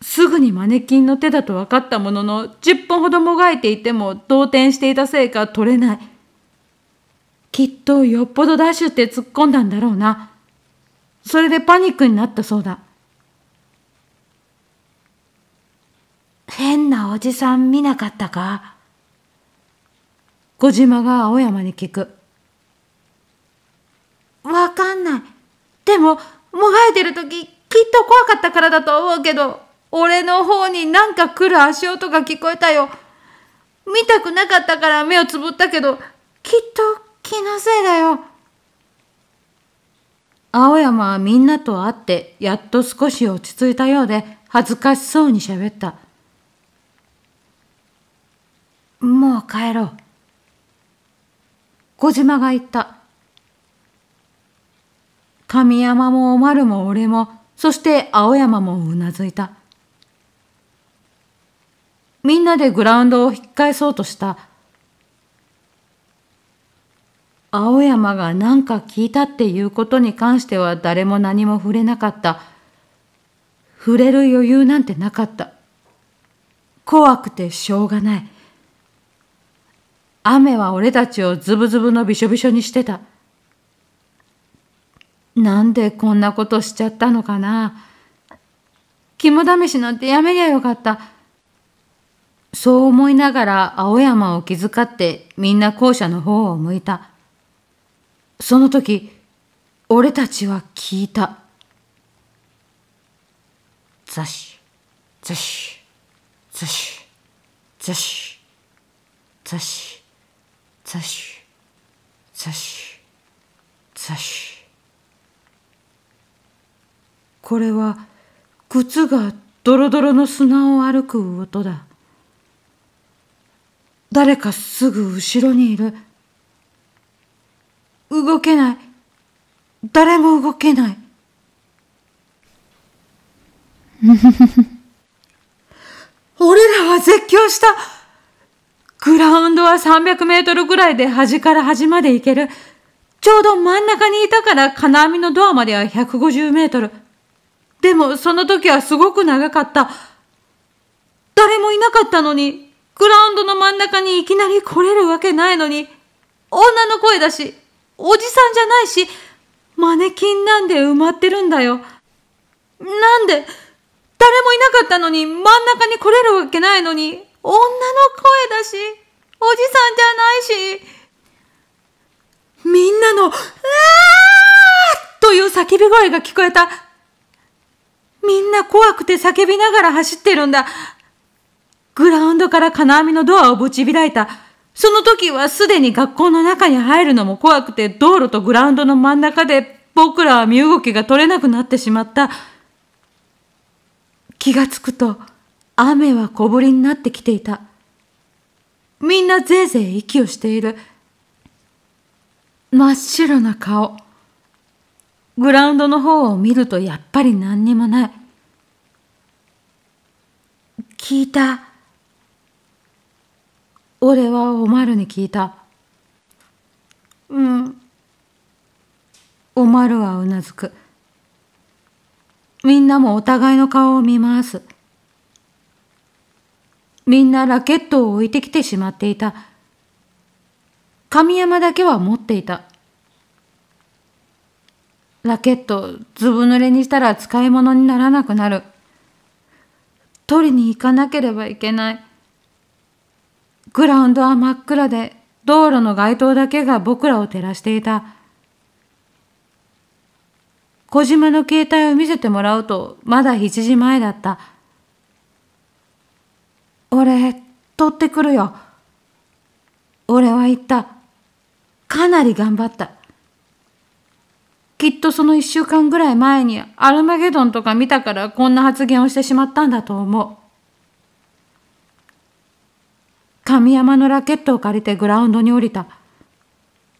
う。すぐにマネキンの手だと分かったものの、10本ほどもがいていても動転していたせいか取れない。きっとよっぽどダッシュって突っ込んだんだろうな。それでパニックになったそうだ。変なおじさん見なかったか小島が青山に聞く。わかんない。でも、もがいてる時、きっと怖かったからだと思うけど、俺の方になんか来る足音が聞こえたよ。見たくなかったから目をつぶったけど、きっと気のせいだよ。青山はみんなと会ってやっと少し落ち着いたようで恥ずかしそうにしゃべった。もう帰ろう。小島が言った。神山もおまるも俺も、そして青山もうなずいた。みんなでグラウンドを引っ返そうとした。青山が何か聞いたっていうことに関しては誰も何も触れなかった。触れる余裕なんてなかった。怖くてしょうがない。雨は俺たちをズブズブのびしょびしょにしてた。なんでこんなことしちゃったのかな。肝試しなんてやめりゃよかった。そう思いながら青山を気遣ってみんな校舎の方を向いた。その時、俺たちは聞いた。ザシ、ザシ、ザシ、ザシ、ザシ。ザシ刺し刺しこれは靴がドロドロの砂を歩く音だ誰かすぐ後ろにいる動けない誰も動けない 俺らは絶叫したグラウンドは300メートルぐらいで端から端まで行ける。ちょうど真ん中にいたから金網のドアまでは150メートル。でもその時はすごく長かった。誰もいなかったのに、グラウンドの真ん中にいきなり来れるわけないのに、女の声だし、おじさんじゃないし、マネキンなんで埋まってるんだよ。なんで、誰もいなかったのに真ん中に来れるわけないのに、女の声だし、おじさんじゃないし、みんなの、うわーという叫び声が聞こえた。みんな怖くて叫びながら走ってるんだ。グラウンドから金網のドアをぶち開いた。その時はすでに学校の中に入るのも怖くて道路とグラウンドの真ん中で僕らは身動きが取れなくなってしまった。気がつくと、雨は小降りになってきていた。みんなぜいぜい息をしている。真っ白な顔。グラウンドの方を見るとやっぱり何にもない。聞いた。俺はおまるに聞いた。うん。おまるはうなずく。みんなもお互いの顔を見回す。みんなラケットを置いてきてしまっていた。神山だけは持っていた。ラケット、ずぶ濡れにしたら使い物にならなくなる。取りに行かなければいけない。グラウンドは真っ暗で、道路の街灯だけが僕らを照らしていた。小島の携帯を見せてもらうと、まだ7時前だった。俺、取ってくるよ。俺は言った。かなり頑張った。きっとその一週間ぐらい前にアルマゲドンとか見たからこんな発言をしてしまったんだと思う。神山のラケットを借りてグラウンドに降りた。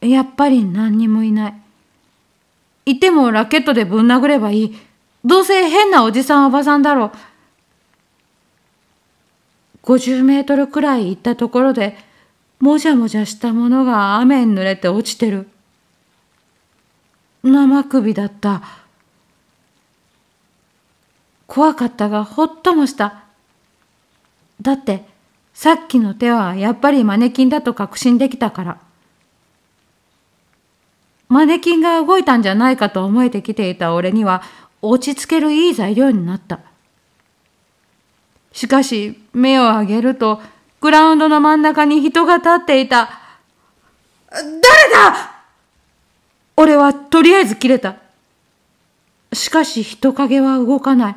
やっぱり何にもいない。いてもラケットでぶん殴ればいい。どうせ変なおじさんおばさんだろう。50メートルくらい行ったところで、もじゃもじゃしたものが雨に濡れて落ちてる。生首だった。怖かったがほっともした。だって、さっきの手はやっぱりマネキンだと確信できたから。マネキンが動いたんじゃないかと思えてきていた俺には落ち着けるいい材料になった。しかし、目を上げると、グラウンドの真ん中に人が立っていた。誰だ俺はとりあえず切れた。しかし人影は動かない。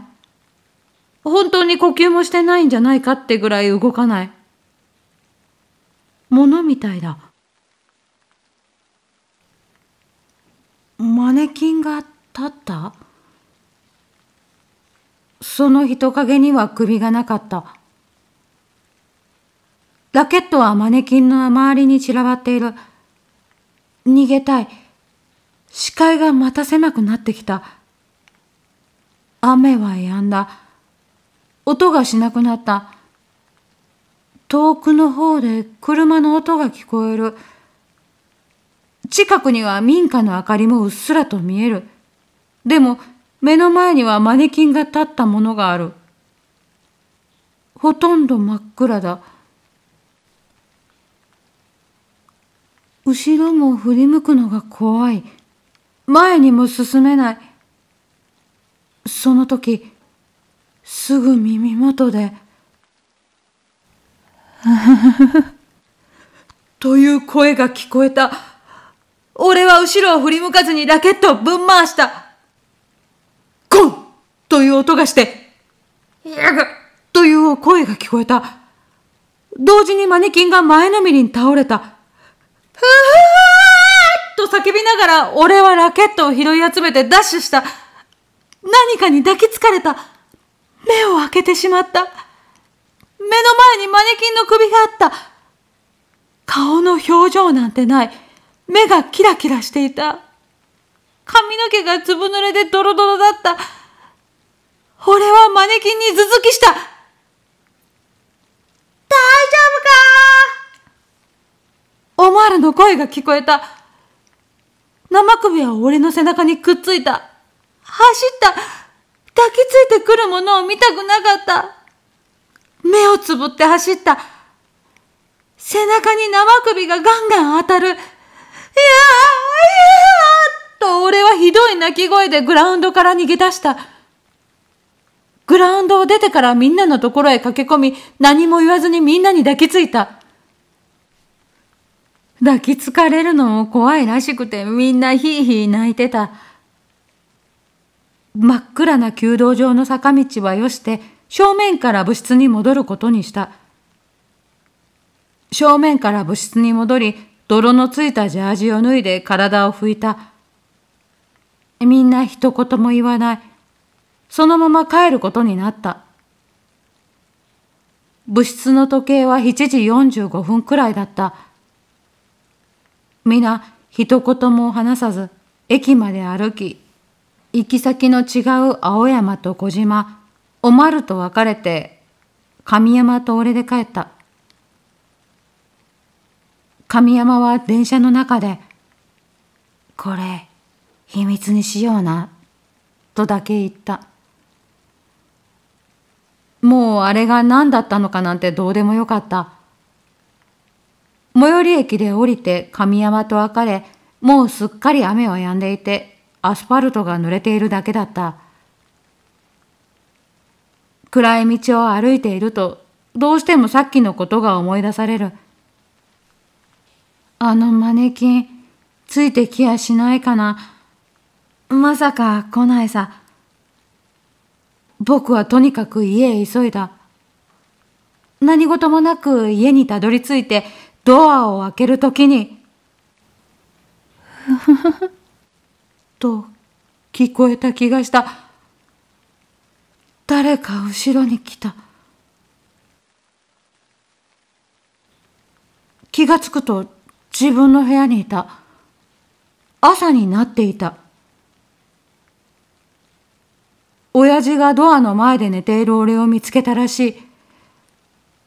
本当に呼吸もしてないんじゃないかってぐらい動かない。ものみたいだ。マネキンが立ったその人影には首がなかった。ラケットはマネキンの周りに散らばっている。逃げたい。視界がまた狭くなってきた。雨は止んだ。音がしなくなった。遠くの方で車の音が聞こえる。近くには民家の明かりもうっすらと見える。でも、目の前にはマネキンが立ったものがある。ほとんど真っ暗だ。後ろも振り向くのが怖い。前にも進めない。その時、すぐ耳元で、という声が聞こえた。俺は後ろを振り向かずにラケットをぶん回した。という音がして、やぐという声が聞こえた。同時にマネキンが前のめりに倒れた。ふーと叫びながら俺はラケットを拾い集めてダッシュした。何かに抱きつかれた。目を開けてしまった。目の前にマネキンの首があった。顔の表情なんてない。目がキラキラしていた。髪の毛がずぶ濡れでドロドロだった。俺はマネキンに続きした大丈夫かおまるの声が聞こえた。生首は俺の背中にくっついた。走った。抱きついてくるものを見たくなかった。目をつぶって走った。背中に生首がガンガン当たる。いやーいやーと俺はひどい泣き声でグラウンドから逃げ出した。グラウンドを出てからみんなのところへ駆け込み、何も言わずにみんなに抱きついた。抱きつかれるの怖いらしくてみんなひいひい泣いてた。真っ暗な弓道場の坂道はよして、正面から部室に戻ることにした。正面から部室に戻り、泥のついたジャージを脱いで体を拭いた。みんな一言も言わない。そのまま帰ることになった。部室の時計は7時45分くらいだった。皆、一言も話さず、駅まで歩き、行き先の違う青山と小島、おまると別れて、神山と俺で帰った。神山は電車の中で、これ、秘密にしような、とだけ言った。もうあれが何だったのかなんてどうでもよかった。最寄り駅で降りて神山と別れ、もうすっかり雨は止んでいて、アスファルトが濡れているだけだった。暗い道を歩いていると、どうしてもさっきのことが思い出される。あのマネキン、ついてきやしないかな。まさか来ないさ。僕はとにかく家へ急いだ。何事もなく家にたどり着いてドアを開けるときに、と聞こえた気がした。誰か後ろに来た。気がつくと自分の部屋にいた。朝になっていた。親父がドアの前で寝ている俺を見つけたらしい。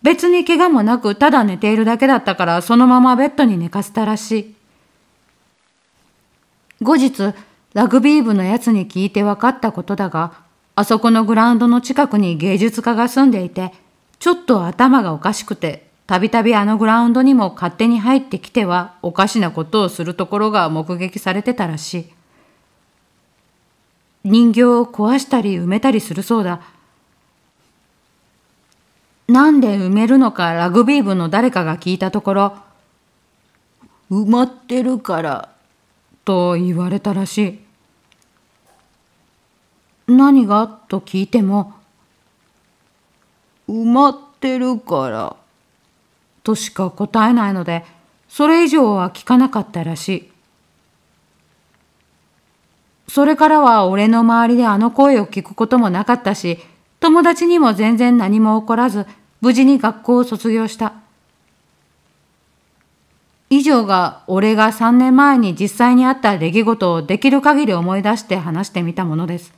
別に怪我もなくただ寝ているだけだったからそのままベッドに寝かせたらしい。後日、ラグビー部のやつに聞いて分かったことだが、あそこのグラウンドの近くに芸術家が住んでいて、ちょっと頭がおかしくて、たびたびあのグラウンドにも勝手に入ってきてはおかしなことをするところが目撃されてたらしい。人形を壊したり埋めたりするそうだ。なんで埋めるのかラグビー部の誰かが聞いたところ、埋まってるから、と言われたらしい。何がと聞いても、埋まってるから、としか答えないので、それ以上は聞かなかったらしい。それからは俺の周りであの声を聞くこともなかったし、友達にも全然何も起こらず、無事に学校を卒業した。以上が俺が3年前に実際にあった出来事をできる限り思い出して話してみたものです。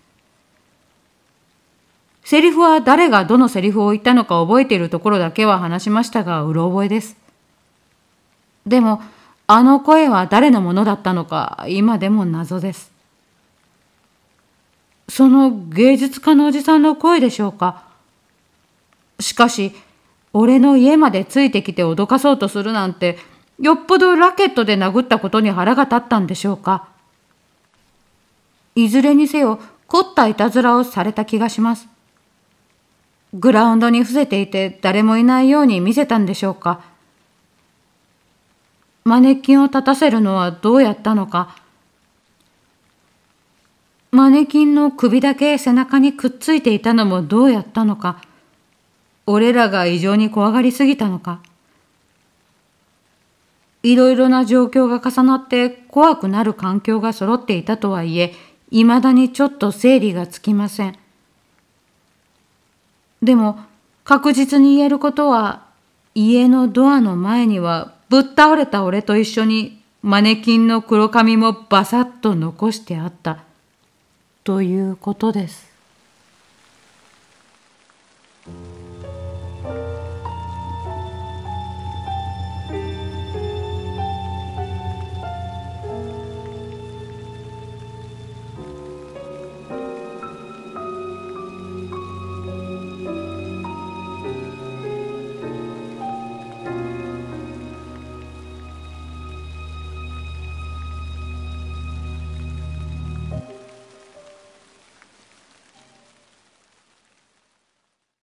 セリフは誰がどのセリフを言ったのか覚えているところだけは話しましたが、うろ覚えです。でも、あの声は誰のものだったのか、今でも謎です。その芸術家のおじさんの声でしょうか。しかし、俺の家までついてきて脅かそうとするなんて、よっぽどラケットで殴ったことに腹が立ったんでしょうか。いずれにせよ、凝ったいたずらをされた気がします。グラウンドに伏せていて誰もいないように見せたんでしょうか。マネキンを立たせるのはどうやったのか。マネキンの首だけ背中にくっついていたのもどうやったのか、俺らが異常に怖がりすぎたのか、いろいろな状況が重なって怖くなる環境が揃っていたとはいえ、いまだにちょっと整理がつきません。でも、確実に言えることは、家のドアの前にはぶっ倒れた俺と一緒にマネキンの黒髪もバサッと残してあった。ということです。